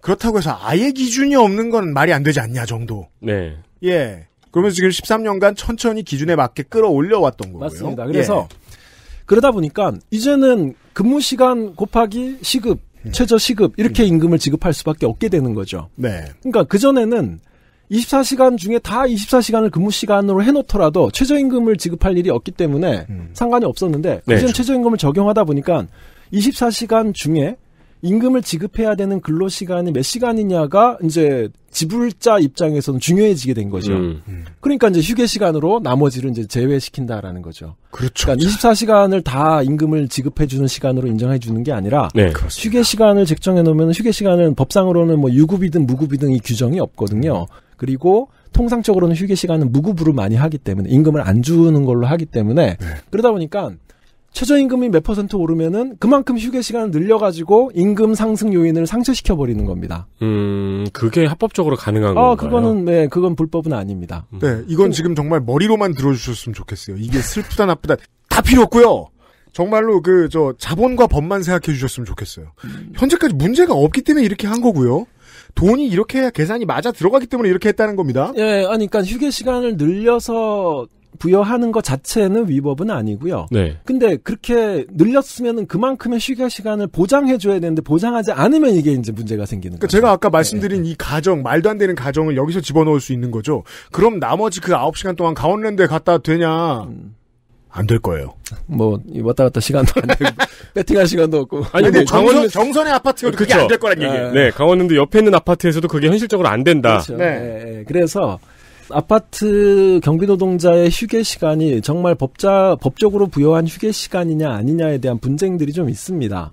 A: 그렇다고 해서 아예 기준이 없는 건 말이 안 되지 않냐 정도. 네. 예. 그러면 지금 13년간 천천히 기준에 맞게 끌어올려 왔던 거고요. 맞습니다. 그래서 예. 그러다 보니까 이제는 근무 시간 곱하기
C: 시급 음. 최저 시급 이렇게 음. 임금을 지급할 수밖에 없게 되는 거죠. 네. 그러니까 그 전에는 24시간 중에 다 24시간을 근무 시간으로 해놓더라도 최저임금을 지급할 일이 없기 때문에 음. 상관이 없었는데 이제는 네. 그렇 최저임금을 적용하다 보니까 24시간 중에 임금을 지급해야 되는 근로 시간이 몇 시간이냐가 이제 지불자 입장에서는 중요해지게 된 거죠. 음. 그러니까 이제 휴게 시간으로 나머지를 이제 제외시킨다라는 거죠. 그렇죠. 그러니까 24시간을 그렇죠. 다 임금을 지급해 주는 시간으로 인정해 주는 게 아니라 네. 휴게 시간을 책정해 놓으면 휴게 시간은 법상으로는 뭐 유급이든 무급이든 이 규정이 없거든요. 그리고 통상적으로는 휴게 시간은 무급으로 많이 하기 때문에 임금을 안 주는 걸로 하기 때문에 네. 그러다 보니까 최저임금이 몇 퍼센트 오르면은 그만큼 휴게 시간을 늘려가지고 임금 상승 요인을 상쇄시켜 버리는 겁니다.
B: 음, 그게 합법적으로 가능한 아, 건가요? 그거는
A: 네, 그건 불법은 아닙니다. 음. 네, 이건 그 지금 정말 머리로만 들어주셨으면 좋겠어요. 이게 슬프다 나쁘다 다 필요 없고요. 정말로 그 저 자본과 법만 생각해 주셨으면 좋겠어요. 음. 현재까지 문제가 없기 때문에 이렇게 한 거고요. 돈이 이렇게 계산이 맞아 들어가기 때문에 이렇게 했다는 겁니다. 예, 아니, 그러니까 휴게 시간을 늘려서 부여하는 것 자체는
C: 위법은 아니고요. 네. 근데 그렇게 늘렸으면 그만큼의 휴게 시간을 보장해줘야
A: 되는데 보장하지 않으면 이게 이제 문제가 생기는 그러니까 거죠. 제가 아까 말씀드린 네. 네. 이 가정 말도 안 되는 가정을 여기서 집어넣을 수 있는 거죠. 그럼 나머지 그 9시간 동안 강원랜드에 갔다 되냐? 음.
B: 안될 거예요. 뭐 왔다
C: 갔다 시간도 안 되고
A: 배팅할 시간도 없고. 아니 뭐
B: 강원 정선의 아파트가 그게 안 될 거란 네. 얘기예요. 네, 강원랜드 옆에 있는 아파트에서도 그게 현실적으로 안 된다. 그렇죠.
C: 네. 네. 그래서 아파트 경비 노동자의 휴게 시간이 정말 법자 법적으로 부여한 휴게 시간이냐 아니냐에 대한 분쟁들이 좀 있습니다.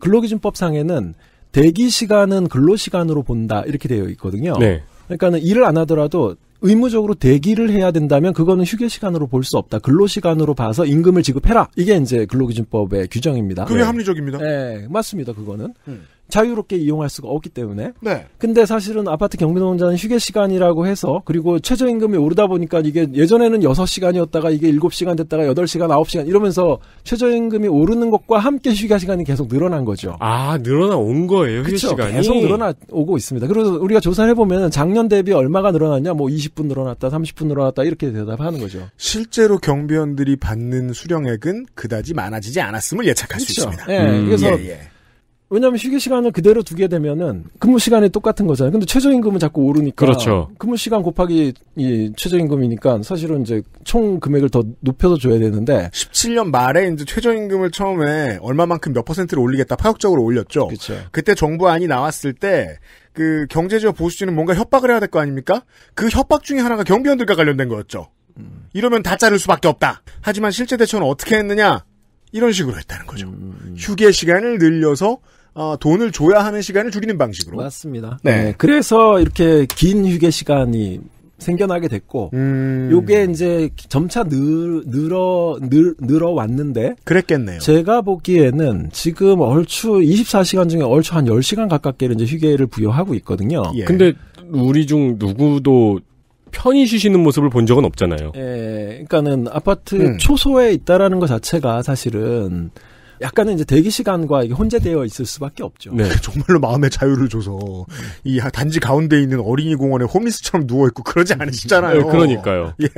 C: 근로기준법상에는 대기 시간은 근로 시간으로 본다 이렇게 되어 있거든요. 네. 그러니까는 일을 안 하더라도 의무적으로 대기를 해야 된다면 그거는 휴게 시간으로 볼 수 없다. 근로 시간으로 봐서 임금을 지급해라. 이게 이제 근로기준법의 규정입니다. 그게 네.
A: 합리적입니다. 네, 맞습니다.
C: 그거는. 음. 자유롭게 이용할 수가 없기 때문에. 네. 근데 사실은 아파트 경비노동자는 휴게 시간이라고 해서 그리고 최저임금이 오르다 보니까 이게 예전에는 6시간이었다가 이게 7시간 됐다가 8시간, 9시간 이러면서 최저임금이 오르는 것과 함께 휴게 시간이 계속 늘어난 거죠.
B: 아, 늘어나 온 거예요, 휴게 그쵸? 시간이. 계속 늘어나
C: 오고 있습니다. 그래서 우리가 조사를 해 보면 작년 대비 얼마가 늘어났냐? 뭐 20분 늘어났다, 30분 늘어났다 이렇게 대답하는 거죠. 실제로 경비원들이
A: 받는 수령액은 그다지 많아지지 않았음을 예측할 그쵸? 수 있습니다. 예. 음. 그래서 예, 예.
C: 왜냐하면 휴게 시간을 그대로 두게 되면은 근무 시간이 똑같은 거잖아요. 근데 최저임금은 자꾸 오르니까 그렇죠. 근무 시간 곱하기 이 최저임금이니까 사실은 이제 총 금액을 더 높여서 줘야 되는데
A: 17년 말에 이제 최저임금을 처음에 얼마만큼 몇 퍼센트를 올리겠다 파격적으로 올렸죠. 그렇 그때 정부안이 나왔을 때 그경제적 보수진은 뭔가 협박을 해야 될 거 아닙니까? 그 협박 중에 하나가 경비원들과 관련된 거였죠. 음. 이러면 다 자를 수밖에 없다. 하지만 실제 대처는 어떻게 했느냐? 이런 식으로 했다는 거죠. 음, 음. 휴게 시간을 늘려서 어, 돈을 줘야 하는 시간을 줄이는 방식으로. 맞습니다. 네. 네. 그래서 이렇게 긴 휴게
C: 시간이 생겨나게 됐고, 음. 요게 이제 점차 늘, 늘어, 늘, 늘어왔는데. 그랬겠네요. 제가 보기에는 지금 얼추 24시간 중에 얼추 한 10시간 가깝게 이제 휴게를 부여하고 있거든요. 예. 근데 우리 중
B: 누구도 편히 쉬시는 모습을 본 적은 없잖아요.
C: 예. 그러니까는 아파트 음. 초소에 있다라는 것 자체가 사실은 약간은 이제 대기 시간과 이게 혼재되어 있을
A: 수밖에 없죠. 네. 정말로 마음의 자유를 줘서 이 단지 가운데 있는 어린이 공원에 홈리스처럼 누워 있고 그러지 않으시잖아요. 네, 그러니까요. 예.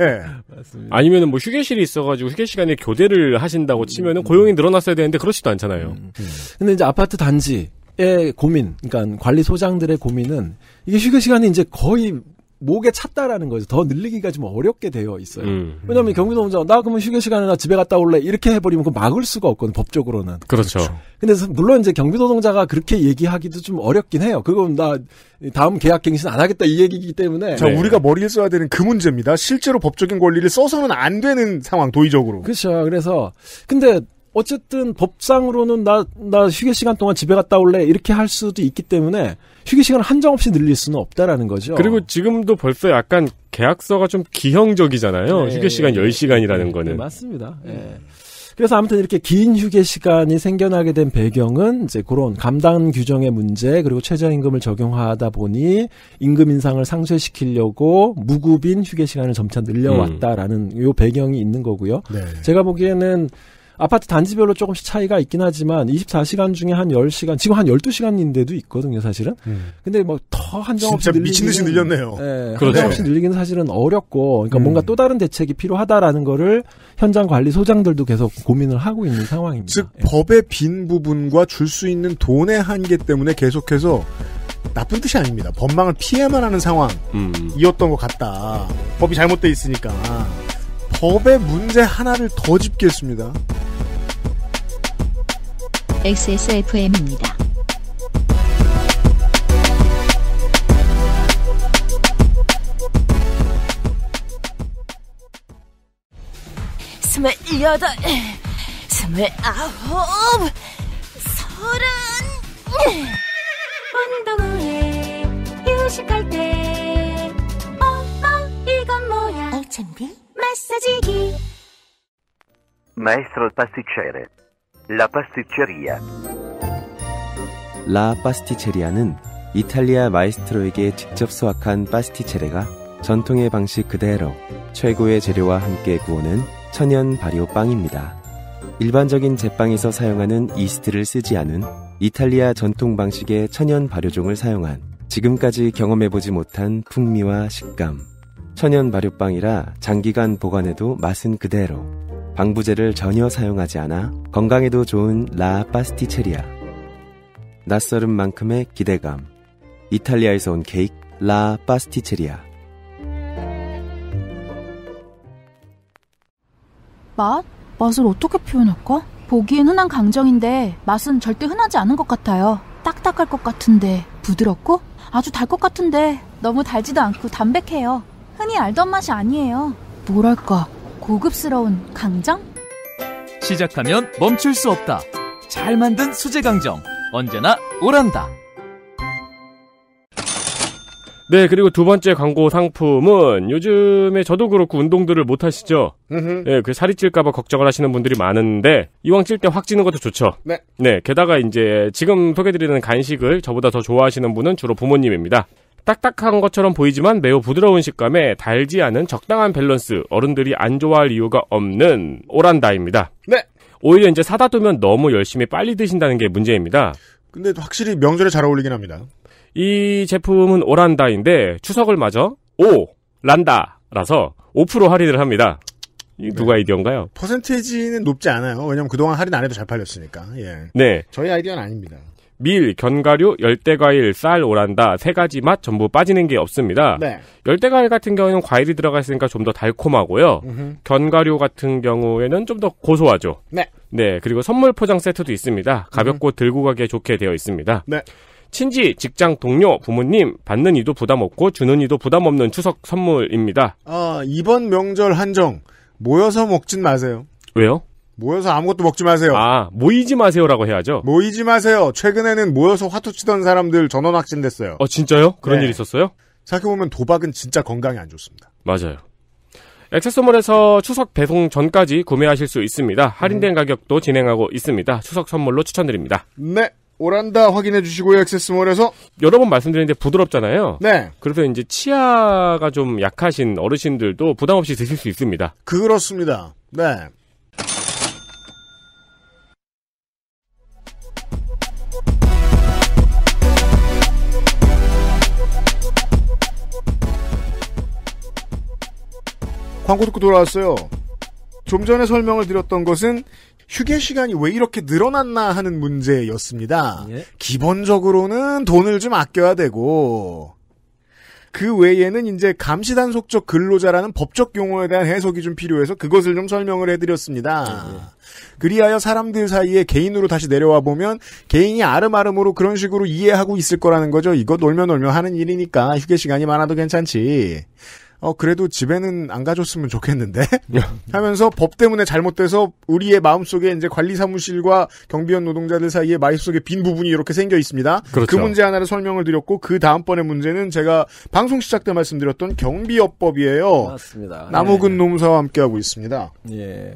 B: 맞습니다. 아니면은 뭐 휴게실이 있어가지고 휴게 시간에 교대를 하신다고 치면은 고용이 늘어났어야 되는데 그렇지도 않잖아요. 음. 음.
A: 근데 이제 아파트
C: 단지의 고민, 그러니까 관리 소장들의 고민은 이게 휴게 시간이 이제 거의 목에 찼다라는 거죠. 더 늘리기가 좀 어렵게 되어 있어요. 음. 음. 왜냐하면 경기도 혼자 나 그러면 휴게 시간에 나 집에 갔다 올래 이렇게 해버리면 그 막을 수가 없거든 법적으로는. 그렇죠. 그렇죠. 근데 물론 이제
A: 경기노동자가 그렇게 얘기하기도 좀 어렵긴 해요. 그건 나 다음 계약갱신 안 하겠다 이 얘기이기 때문에. 자, 네. 우리가 머리를 써야 되는 그 문제입니다. 실제로 법적인 권리를 써서는 안 되는 상황 도의적으로. 그렇죠. 그래서 근데 어쨌든 법상으로는 나, 나 휴게 시간 동안
C: 집에 갔다 올래 이렇게 할 수도 있기 때문에 휴게 시간을 한정없이 늘릴 수는 없다라는 거죠.
B: 그리고 지금도 벌써 약간 계약서가 좀 기형적이잖아요. 네, 휴게 시간 10시간이라는 네, 거는. 네,
C: 맞습니다. 예. 그래서 아무튼 이렇게 긴 휴게 시간이 생겨나게 된 배경은 이제 그런 감당 규정의 문제 그리고 최저임금을 적용하다 보니 임금 인상을 상쇄시키려고 무급인 휴게 시간을 점차 늘려왔다라는 음. 요 배경이 있는 거고요. 제가 보기에는 아파트 단지별로 조금씩 차이가 있긴 하지만 24시간 중에 한 10시간, 지금 한 12시간인데도 있거든요, 사실은. 음. 근데 뭐 더 한정없이 늘리 미친 듯이 늘렸네요.
A: 예, 그렇죠. 네, 그렇죠. 한정없이
C: 늘리기는 사실은 어렵고 그러니까 음. 뭔가 또 다른 대책이 필요하다라는 거를 현장
A: 관리 소장들도 계속 고민을 하고 있는 상황입니다. 즉 예. 법의 빈 부분과 줄 수 있는 돈의 한계 때문에 계속해서 나쁜 뜻이 아닙니다. 법망을 피해만 하는 상황이었던 음. 것 같다. 법이 잘못돼 있으니까. 법의 문제 하나를 더 짚겠습니다. XSFM입니다.
B: 스물여덟, 스물아홉, 서른.
A: 운동후에 휴식할 때 엄마 이건 뭐야? 알찬비? Massaggi.
B: Maestro p a s t i c
C: 라 파스티체리아는 이탈리아 마이스트로에게 직접 수확한 파스티체레가 전통의 방식 그대로 최고의 재료와 함께 구우는 천연 발효 빵입니다. 일반적인 제빵에서 사용하는 이스트를 쓰지 않은 이탈리아 전통 방식의 천연 발효종을 사용한 지금까지 경험해보지 못한 풍미와 식감, 천연 발효빵이라 장기간 보관해도 맛은 그대로 방부제를 전혀 사용하지 않아 건강에도 좋은 라 파스티체리아 낯설은 만큼의 기대감 이탈리아에서 온 케이크 라 파스티체리아
A: 맛? 맛을 어떻게 표현할까? 보기엔 흔한 강정인데 맛은 절대 흔하지 않은 것 같아요. 딱딱할 것 같은데 부드럽고 아주 달 것 같은데 너무 달지도 않고 담백해요.
B: 흔히 알던 맛이 아니에요.
A: 뭐랄까, 고급스러운 강정?
B: 시작하면 멈출 수 없다. 잘 만든 수제 강정. 언제나 오란다. 네, 그리고 두 번째 광고 상품은 요즘에 저도 그렇고 운동들을 못 하시죠? 네, 그 살이 찔까봐 걱정을 하시는 분들이 많은데, 이왕 찔 때 확 찌는 것도 좋죠? 네. 네, 게다가 이제 지금 소개드리는 간식을 저보다 더 좋아하시는 분은 주로 부모님입니다. 딱딱한 것처럼 보이지만 매우 부드러운 식감에 달지 않은 적당한 밸런스, 어른들이 안 좋아할 이유가 없는 오란다입니다. 네. 오히려 이제 사다 두면 너무 열심히 빨리 드신다는 게 문제입니다.
A: 근데 확실히 명절에 잘 어울리긴 합니다.
B: 이 제품은 오란다인데 추석을 맞아 오 란다라서 5% 할인을 합니다. 이 누가 네. 아이디어인가요?
A: 퍼센테이지는 높지 않아요. 왜냐면 그동안 할인 안 해도 잘 팔렸으니까. 예. 네. 저희 아이디어는 아닙니다.
B: 밀, 견과류, 열대과일, 쌀, 오란다 세 가지 맛 전부 빠지는 게 없습니다. 네. 열대과일 같은 경우는 과일이 들어가 있으니까 좀 더 달콤하고요. 음흠. 견과류 같은 경우에는 좀 더 고소하죠. 네. 네, 그리고 선물 포장 세트도 있습니다. 가볍고 음흠. 들고 가기에 좋게 되어 있습니다. 네. 친지, 직장 동료, 부모님 받는 이도 부담 없고 주는 이도 부담 없는 추석 선물입니다.
A: 아, 이번 명절 한정 모여서 먹진 마세요. 왜요? 모여서 아무것도 먹지 마세요. 아, 모이지
B: 마세요라고 해야죠.
A: 모이지 마세요. 최근에는 모여서 화투 치던 사람들 전원 확진됐어요. 어,
B: 진짜요? 그런 네. 일
A: 있었어요? 생각해보면 도박은 진짜 건강에 안 좋습니다.
B: 맞아요. 액세서몰에서 추석 배송 전까지 구매하실 수 있습니다. 할인된 음. 가격도 진행하고 있습니다. 추석 선물로 추천드립니다.
A: 네. 오란다 확인해 주시고요. 액세스몰에서 여러 번 말씀드렸는데
B: 부드럽잖아요. 네. 그래서 이제 치아가 좀 약하신 어르신들도 부담 없이 드실 수 있습니다. 그렇습니다.
A: 네. 광고 듣고 돌아왔어요. 좀 전에 설명을 드렸던 것은 휴게 시간이 왜 이렇게 늘어났나 하는 문제였습니다. 예. 기본적으로는 돈을 좀 아껴야 되고 그 외에는 이제 감시단속적 근로자라는 법적 용어에 대한 해석이 좀 필요해서 그것을 좀 설명을 해드렸습니다. 예, 예. 그리하여 사람들 사이에 개인으로 다시 내려와 보면 개인이 아름아름으로 그런 식으로 이해하고 있을 거라는 거죠. 이거 놀면 놀면 하는 일이니까 휴게 시간이 많아도 괜찮지. 어 그래도 집에는 안 가줬으면 좋겠는데 예. 하면서 법 때문에 잘못돼서 우리의 마음속에 이제 관리 사무실과 경비원 노동자들 사이에 마음속에 빈 부분이 이렇게 생겨 있습니다. 그렇죠. 그 문제 하나를 설명을 드렸고 그 다음번의 문제는 제가 방송 시작 때 말씀드렸던 경비업법이에요. 맞습니다. 남욱근 예. 노무사와 함께하고 있습니다.
C: 예.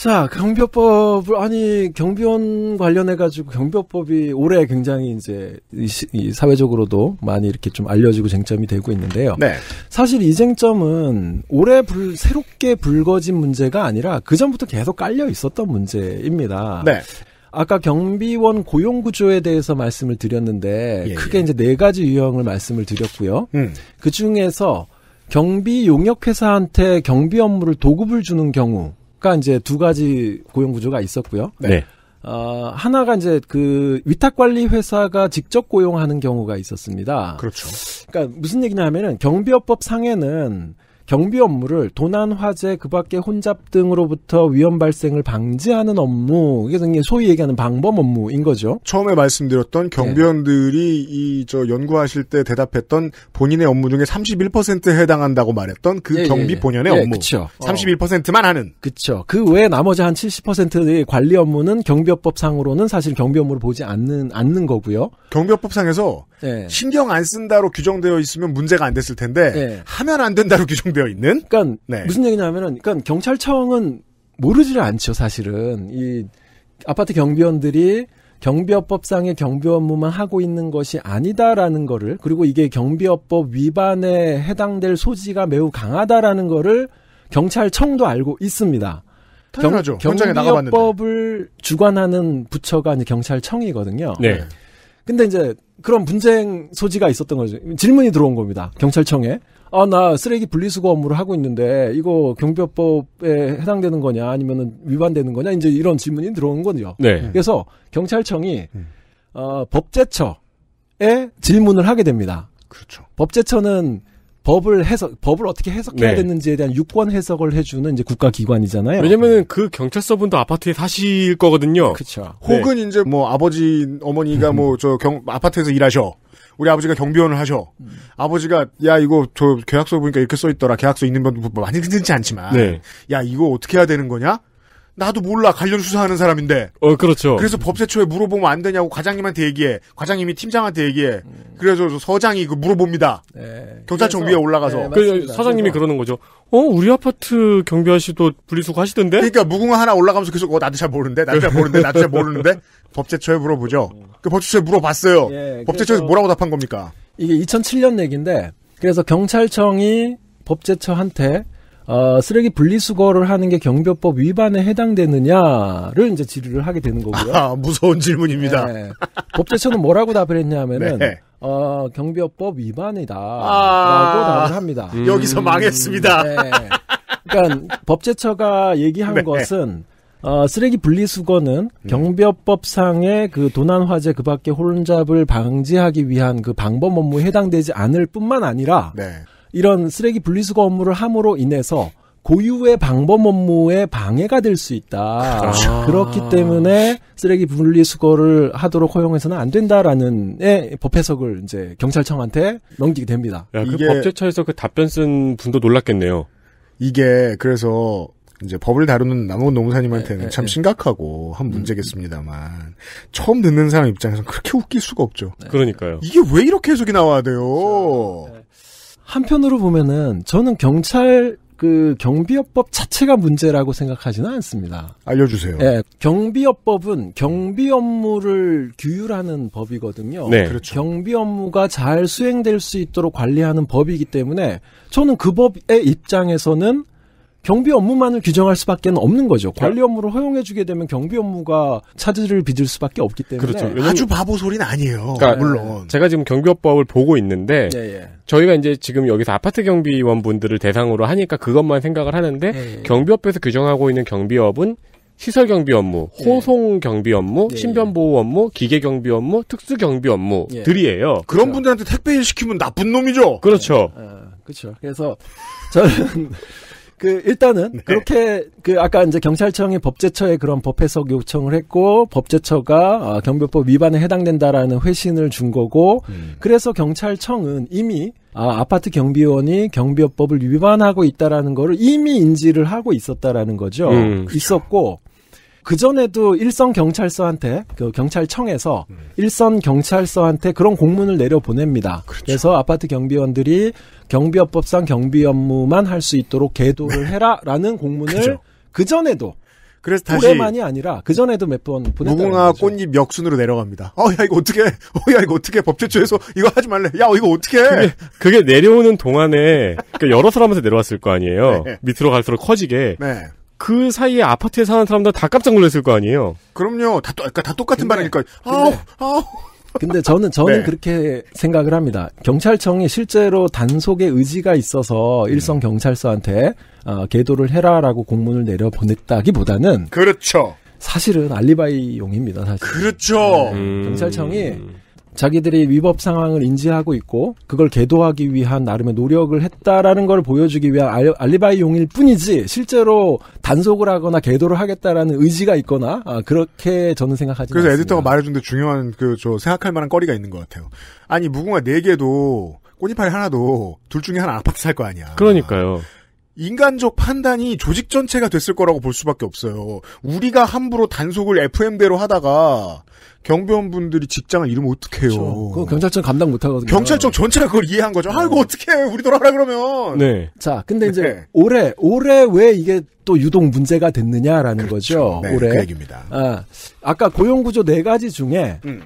C: 자, 경비법을 아니 경비원 관련해 가지고 경비법이 올해 굉장히 이제 이, 사회적으로도 많이 이렇게 좀 알려지고 쟁점이 되고 있는데요. 네. 사실 이 쟁점은 올해 불, 새롭게 불거진 문제가 아니라 그 전부터 계속 깔려 있었던 문제입니다. 네. 아까 경비원 고용 구조에 대해서 말씀을 드렸는데 예, 예. 크게 예. 이제 네 가지 유형을 말씀을 드렸고요. 음. 그 중에서 경비 용역 회사한테 경비 업무를 도급을 주는 경우 아까 이제 두 가지 고용 구조가 있었고요. 네. 네. 어, 하나가 이제 그 위탁관리 회사가 직접 고용하는 경우가 있었습니다. 그렇죠. 그러니까 무슨 얘기냐 하면은 경비업법 상에는 경비 업무를 도난 화재 그 밖에 혼잡 등으로부터
A: 위험 발생을 방지하는 업무 이게 소위 얘기하는 방범 업무인 거죠. 처음에 말씀드렸던 네. 경비원들이 네. 이저 연구하실 때 대답했던 본인의 업무 중에 31%에 해당한다고 말했던 그 예, 예, 경비 예, 본연의 예, 업무. 그쵸. 31%만 어. 하는. 그렇죠.
C: 그 외에 나머지 한 70%의 관리 업무는 경비업법상으로는 사실 경비 업무를 보지 않는
A: 않는 거고요. 경비업법상에서 예. 신경 안 쓴다로 규정되어 있으면 문제가 안 됐을 텐데 예. 하면 안 된다로 규정되어 되어 있는. 그러니까 네. 무슨 얘기냐면은, 그러니까 경찰청은
C: 모르지를 않죠 사실은 이 아파트 경비원들이 경비업법상의 경비 업무만 하고 있는 것이 아니다라는 거를 그리고 이게 경비업법 위반에 해당될 소지가 매우 강하다라는 거를 경찰청도 알고 있습니다. 당연하죠. 경, 경비업법을 주관하는 부처가 이제 경찰청이거든요. 네. 근데 이제 그런 분쟁 소지가 있었던 거죠. 질문이 들어온 겁니다. 경찰청에. 아, 나 쓰레기 분리수거 업무를 하고 있는데, 이거 경비법에 해당되는 거냐, 아니면 위반되는 거냐, 이제 이런 질문이 들어온 거죠. 네. 그래서 경찰청이, 음. 어, 법제처에 질문을 하게 됩니다. 그렇죠. 법제처는 법을 해석, 법을 어떻게 해석해야 네. 되는지에 대한 유권 해석을 해주는 이제 국가기관이잖아요.
B: 왜냐면은 그 경찰서분도 아파트에 사실 거거든요. 그쵸. 혹은 네.
A: 이제 뭐 아버지, 어머니가 음. 뭐저 경, 아파트에서 일하셔. 우리 아버지가 경비원을 하셔. 음. 아버지가 야 이거 저 계약서 보니까 이렇게 써 있더라. 계약서 있는 분도 많이 듣지 않지만 네. 야 이거 어떻게 해야 되는 거냐? 나도 몰라 관련 수사하는 사람인데.
B: 어 그렇죠. 그래서
A: 법세처에 물어보면 안 되냐고 과장님한테 얘기해. 과장님이 팀장한테 얘기해. 그래서 서장이 그 물어봅니다. 네. 경찰청 그래서, 위에 올라가서. 네, 그 서장님이 그러는 거죠. 어 우리 아파트 경비하씨도 분리수거 하시던데. 그러니까 무궁화 하나 올라가면서 계속 어 나도 잘 모르는데 나도 잘 모르는데 나도 잘 모르는데 법제처에 물어보죠. 그 법제처에 물어봤어요. 예, 법제처에서 뭐라고 답한 겁니까? 이게 2007년 얘기인데 그래서
C: 경찰청이 법제처한테 어, 쓰레기 분리수거를 하는 게 경비법 위반에 해당되느냐를 이제 질의를 하게 되는 거고요. 아, 무서운 질문입니다. 네. 법제처는 뭐라고 답을 했냐면은 네. 어, 경비법 위반이다라고 아~ 답을 합니다. 음... 여기서 망했습니다. 네. 그러니까 법제처가 얘기한 네. 것은 어, 쓰레기 분리수거는 음. 경비업법상의 그 도난 화재 그 밖에 혼잡을 방지하기 위한 그 방법 업무에 해당되지 않을 뿐만 아니라 네. 이런 쓰레기 분리수거 업무를 함으로 인해서 고유의 방법 업무에 방해가 될 수 있다. 그렇죠. 그렇기 때문에 쓰레기 분리 수거를 하도록 허용해서는 안 된다라는 법 해석을 이제 경찰청한테 넘기게 됩니다. 야, 그 이게... 법제처에서
B: 그 답변 쓴 분도 놀랐겠네요.
A: 이게 그래서 이제 법을 다루는 남원 농사님한테는 네, 네, 참 네, 심각하고 한 음. 문제겠습니다만 처음 듣는 사람 입장에서는 그렇게 웃길 수가 없죠.
B: 네. 그러니까요.
A: 이게 왜 이렇게 해석이 나와야 돼요? 그렇죠.
C: 한편으로 보면은 저는 경찰 그 경비업법 자체가 문제라고 생각하지는 않습니다. 알려주세요. 예, 경비업법은 경비 업무를 규율하는 법이거든요. 네, 그렇죠. 경비 업무가 잘 수행될 수 있도록 관리하는 법이기 때문에 저는 그 법의 입장에서는 경비 업무만을 규정할 수밖에 없는 거죠. 네. 관리 업무를 허용해주게 되면 경비 업무가 차질을 빚을 수밖에 없기 때문에 그렇죠. 아주 바보
A: 소리는 아니에요. 그러니까 물론
B: 제가 지금 경비업법을 보고 있는데 예, 예. 저희가 이제 지금 여기서 아파트 경비원 분들을 대상으로 하니까 그것만 생각을 하는데 예, 예. 경비업에서 규정하고 있는 경비업은 시설 경비 업무, 예. 호송 경비 업무, 예, 신변 보호 업무, 기계 경비 업무, 특수 경비 업무들이에요. 그런 그렇죠. 분들한테 택배일 시키면 나쁜 놈이죠. 그렇죠. 아, 그렇죠. 그래서 저는 그 일단은 네. 그렇게 그 아까 이제
C: 경찰청이 법제처에 그런 법 해석 요청을 했고 법제처가 아, 경비법 위반에 해당된다라는 회신을 준 거고 음. 그래서 경찰청은 이미 아, 아파트 경비원이 경비업법을 위반하고 있다라는 거를 이미 인지를 하고 있었다라는 거죠. 음, 죠 있었고 그전에도 일선 경찰서한테 그 경찰청에서 음. 일선 경찰서한테 그런 공문을 내려 보냅니다. 그렇죠. 그래서 아파트 경비원들이 경비업법상 경비 업무만 할 수 있도록 계도를 네. 해라라는 공문을 그죠. 그전에도
A: 그래서 다시 올해만이 아니라 그 전에도 몇 번 보냈다. 무궁화 꽃잎 역순으로 내려갑니다. 어, 야 이거 어떻게? 어, 야 이거 어떻게? 법제처에서 이거 하지 말래. 야 이거 어떻게? 그게,
B: 그게 내려오는 동안에 그러니까 여러 사람한테 내려왔을 거 아니에요. 네. 밑으로 갈수록 커지게. 네.
A: 그 사이에
B: 아파트에 사는 사람들 다 깜짝 놀랐을 거 아니에요. 그럼요. 다, 그러니까 다 똑같은 말이니까.
A: 아우, 아우.
C: 근데 저는 저는 네. 그렇게 생각을 합니다. 경찰청이 실제로 단속의 의지가 있어서 일선 네. 경찰서한테 어, 계도를 해라라고 공문을 내려 보냈다기보다는 그렇죠. 사실은 알리바이용입니다. 사실. 그렇죠. 네. 음... 경찰청이 자기들이 위법 상황을 인지하고 있고 그걸 계도하기 위한 나름의 노력을 했다라는 걸 보여주기 위한 알리바이 용일 뿐이지 실제로 단속을 하거나
A: 계도를 하겠다라는 의지가 있거나 아, 그렇게 저는 생각하지 그래서 않습니다. 에디터가 말해준데 중요한 그 저 생각할 만한 거리가 있는 것 같아요. 아니 무궁화 네개도 꼬니팔 이 하나도 둘 중에 하나 아파트 살 거 아니야. 그러니까요. 인간적 판단이 조직 전체가 됐을 거라고 볼 수밖에 없어요. 우리가 함부로 단속을 FM대로 하다가 경비원분들이 직장을 잃으면 어떡해요. 그렇죠.
C: 경찰청 감당 못하거든요.
A: 경찰청 전체가 그걸 이해한 거죠. 어. 아이고 어떡해 우리 돌아라 가 그러면. 네.
C: 자 근데 이제 네. 올해 올해 왜 이게 또 유독 문제가 됐느냐라는 그렇죠. 거죠. 네, 올해. 그 얘기입니다. 아, 아까 고용구조 네 가지 중에 음.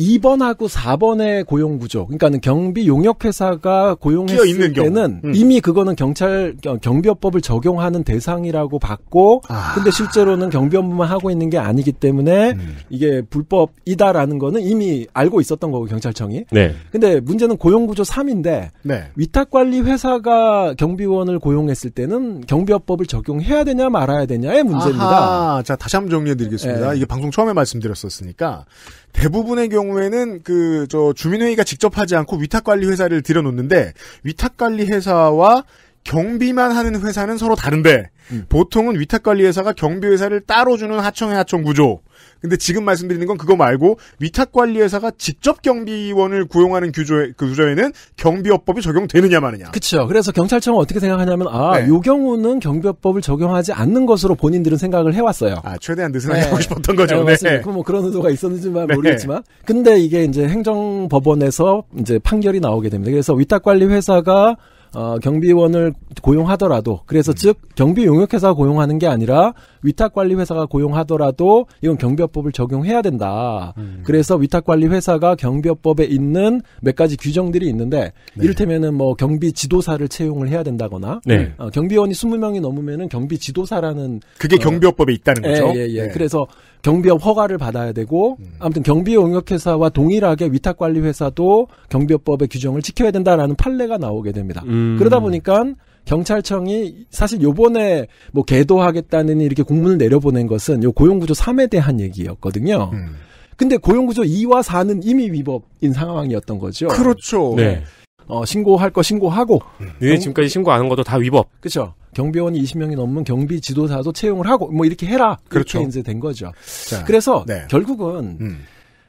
C: 2번하고 4번의 고용 구조. 그러니까는 경비 용역 회사가 고용했을 때는 음. 이미 그거는 경찰 경비업법을 적용하는 대상이라고 봤고 아. 근데 실제로는 경비업만 하고 있는 게 아니기 때문에 음. 이게 불법이다라는 거는 이미 알고 있었던 거고 경찰청이. 네. 근데 문제는 고용 구조 3인데 네. 위탁 관리 회사가 경비원을 고용했을 때는 경비업법을 적용해야 되냐 말아야 되냐의 문제입니다. 아하.
A: 자, 다시 한번 정리해 드리겠습니다. 네. 이게 방송 처음에 말씀드렸었으니까 대부분의 경우에는 그 저 주민회의가 직접 하지 않고 위탁관리 회사를 들여놓는데 위탁관리 회사와 경비만 하는 회사는 서로 다른데 음. 보통은 위탁관리 회사가 경비 회사를 따로 주는 하청의 하청 구조. 근데 지금 말씀드리는 건 그거 말고 위탁관리회사가 직접 경비원을 고용하는 규조에, 그 규조에는 경비업법이 적용되느냐 마느냐.
C: 그렇죠. 그래서 경찰청은 어떻게 생각하냐면 아, 네. 요 경우는 경비업법을 적용하지 않는 것으로 본인들은 생각을 해왔어요. 아, 최대한 느슨하게 네. 하고 싶었던 거죠. 네, 맞습니다. 네. 뭐 그런 의도가 있었는지만 네. 모르겠지만. 근데 이게 이제 행정법원에서 이제 판결이 나오게 됩니다. 그래서 위탁관리회사가 어, 경비원을 고용하더라도 그래서 음. 즉 경비 용역회사가 고용하는 게 아니라 위탁관리 회사가 고용하더라도 이건 경비업법을 적용해야 된다. 음. 그래서 위탁관리 회사가 경비업법에 있는 몇 가지 규정들이 있는데 네. 이를테면은 뭐 경비 지도사를 채용을 해야 된다거나 네. 어, 경비원이 20명이 넘으면은 경비 지도사라는 그게 어, 경비업법에 있다는 예, 거죠. 예, 예, 예. 네. 그래서 경비업 허가를 받아야 되고 음. 아무튼 경비용역회사와 동일하게 위탁관리회사도 경비업법의 규정을 지켜야 된다라는 판례가 나오게 됩니다. 음. 그러다 보니까 경찰청이 사실 요번에 뭐 개도하겠다는 이렇게 공문을 내려보낸 것은 요 고용구조 3에 대한 얘기였거든요. 음. 근데 고용구조 2와 4는 이미 위법인 상황이었던 거죠. 그렇죠. 네. 어, 신고할 거 신고하고
B: 예, 지금까지 신고 안 한 것도 다 위법. 그렇죠.
C: 경비원이 20명이 넘으면 경비 지도사도 채용을 하고 뭐 이렇게 해라. 그렇죠. 이렇게 이제 된 거죠. 자, 그래서 네. 결국은 음.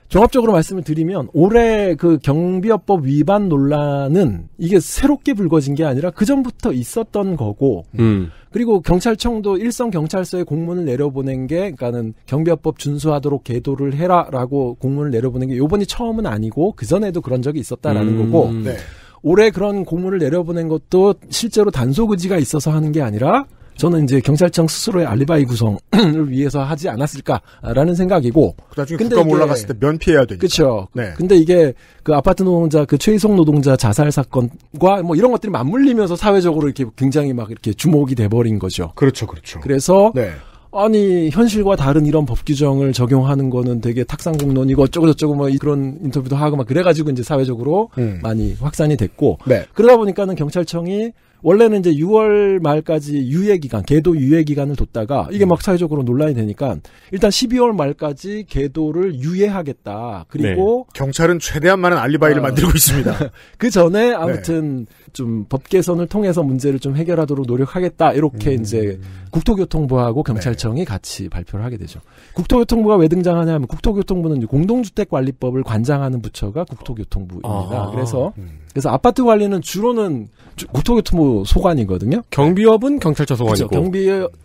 C: 종합적으로 말씀을 드리면 올해 그 경비업법 위반 논란은 이게 새롭게 불거진 게 아니라 그 전부터 있었던 거고 음. 그리고 경찰청도 일선 경찰서에 공문을 내려보낸 게 그러니까는 경비업법 준수하도록 계도를 해라라고 공문을 내려보낸 게 요번이 처음은 아니고 그 전에도 그런 적이 있었다라는 음. 거고 네. 올해 그런 공문을 내려보낸 것도 실제로 단속 의지가 있어서 하는 게 아니라 저는 이제 경찰청 스스로의 알리바이 구성을 위해서 하지 않았을까라는 생각이고.
A: 그 나중에 근데 국감 올라갔을 때 면피해야 되니까. 그렇죠.
C: 네. 근데 이게 그 아파트 노동자 그 최희석 노동자 자살 사건과 뭐 이런 것들이 맞물리면서 사회적으로 이렇게 굉장히 막 이렇게 주목이 돼버린 거죠. 그렇죠, 그렇죠. 그래서 네. 아니 현실과 다른 이런 법 규정을 적용하는 거는 되게 탁상공론이고 어쩌고 저쩌고 뭐 그런 인터뷰도 하고 막 그래가지고 이제 사회적으로 음. 많이 확산이 됐고 네. 그러다 보니까는 경찰청이 원래는 이제 6월 말까지 유예 기간, 개도 유예 기간을 뒀다가 이게 막 음. 사회적으로 논란이 되니까 일단 12월 말까지 개도를 유예하겠다. 그리고 네. 경찰은 최대한 많은 알리바이를 어... 만들고 있습니다. 그 전에 아무튼 네. 좀법 개선을 통해서 문제를 좀 해결하도록 노력하겠다 이렇게 음. 이제 국토교통부하고 네. 경찰청이 네. 같이 발표를 하게 되죠. 국토교통부가 왜 등장하냐 면 국토교통부는 공동주택관리법을 관장하는 부처가 국토교통부입니다. 아. 그래서 음. 그래서 아파트 관리는 주로는 국토교통부 소관이거든요. 경비업은 경찰청 소관이고 그렇죠.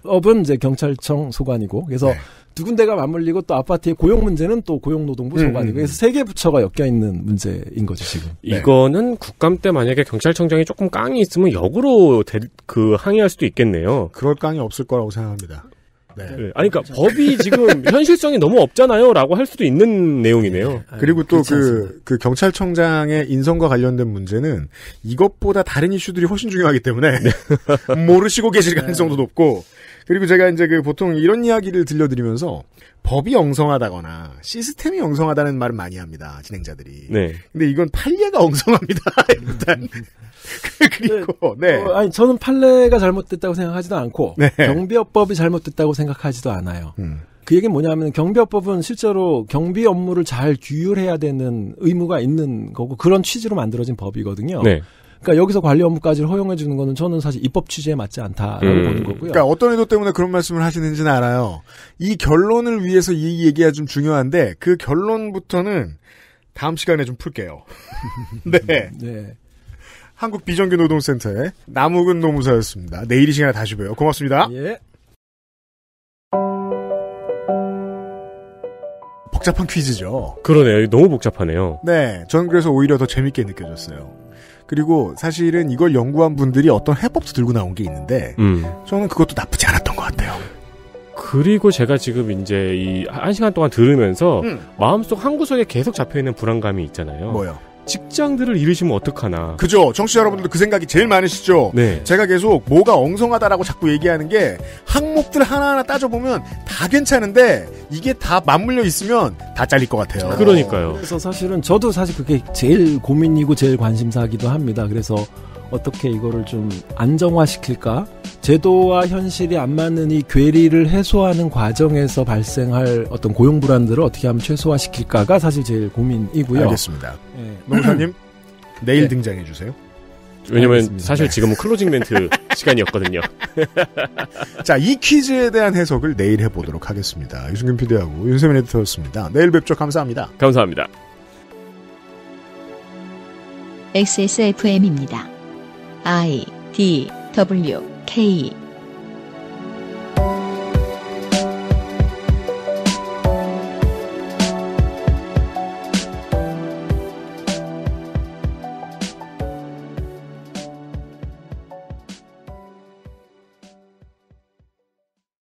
C: 경비업은 이제 경찰청 소관이고 그래서 네. 두 군데가 맞물리고 또 아파트의 고용 문제는 또 고용노동부 음, 소관이고 음. 그래서 음. 세개 부처가 엮여 있는 문제인 거죠 지금.
B: 네. 이거는 국감 때 만약에 경찰청장이 조금 깡이 있으면 역으로 대, 그 항의할 수도 있겠네요. 그럴
A: 깡이 없을 거라고 생각합니다. 네. 네. 아니 그러니까 법이 지금 현실성이 너무 없잖아요라고 할 수도 있는 내용이네요. 네. 아니, 그리고 또그그 그 경찰청장의 인성과 관련된 문제는 이것보다 다른 이슈들이 훨씬 중요하기 때문에 네. 모르시고 계실 네. 가능성도 높고 그리고 제가 이제 그 보통 이런 이야기를 들려드리면서 법이 엉성하다거나 시스템이 엉성하다는 말을 많이 합니다. 진행자들이. 네. 근데 이건 판례가 엉성합니다. 일단. 그리고
C: 네. 네. 어, 아니 저는 판례가 잘못됐다고 생각하지도 않고 네. 경비업법이 잘못됐다고 생각하지도 않아요. 음. 그 얘기는 뭐냐면 경비업법은 실제로 경비 업무를 잘 규율해야 되는 의무가 있는 거고 그런 취지로 만들어진 법이거든요. 네. 그러니까 여기서 관리 업무까지를 허용해 주는 거는 저는 사실
A: 입법 취지에 맞지 않다라고 음. 보는 거고요. 그러니까 어떤 의도 때문에 그런 말씀을 하시는지는 알아요. 이 결론을 위해서 이 얘기가 좀 중요한데 그 결론부터는 다음 시간에 좀 풀게요. 네. 네. 한국 비정규 노동센터의 남욱은 노무사였습니다. 내일 이 시간에 다시 봬요. 고맙습니다. 예. 복잡한 퀴즈죠. 그러네요. 너무
B: 복잡하네요.
A: 네. 저는 그래서 오히려 더 재밌게 느껴졌어요. 그리고 사실은 이걸 연구한 분들이 어떤 해법도 들고 나온 게 있는데 음. 저는 그것도 나쁘지 않았던 것 같아요.
B: 그리고 제가 지금 이제 이 한 시간 동안 들으면서 음. 마음속 한 구석에 계속 잡혀 있는 불안감이
A: 있잖아요. 뭐요? 직장들을 잃으시면 어떡하나. 그죠. 정치 여러분들도 그 생각이 제일 많으시죠. 네. 제가 계속 뭐가 엉성하다라고 자꾸 얘기하는 게 항목들 하나하나 따져보면 다 괜찮은데 이게 다 맞물려 있으면 다 잘릴 것 같아요. 그러니까요. 그래서
C: 사실은 저도 사실 그게 제일 고민이고 제일 관심사기도 합니다. 그래서 어떻게 이거를 좀 안정화시킬까? 제도와 현실이 안 맞는 이 괴리를 해소하는 과정에서 발생할 어떤 고용 불안들을 어떻게 하면 최소화시킬까가 사실 제일 고민이고요.
A: 알겠습니다. 네. 예. 농사님 내일 네. 등장해 주세요.
C: 왜냐면 사실 네.
A: 지금은 클로징 멘트 시간이었거든요. 자, 이 퀴즈에 대한 해석을 내일 해보도록 하겠습니다. 유승균 PD하고 윤세민 에디터였습니다. 내일 뵙죠. 감사합니다.
B: 감사합니다.
C: XSFM입니다. I D W K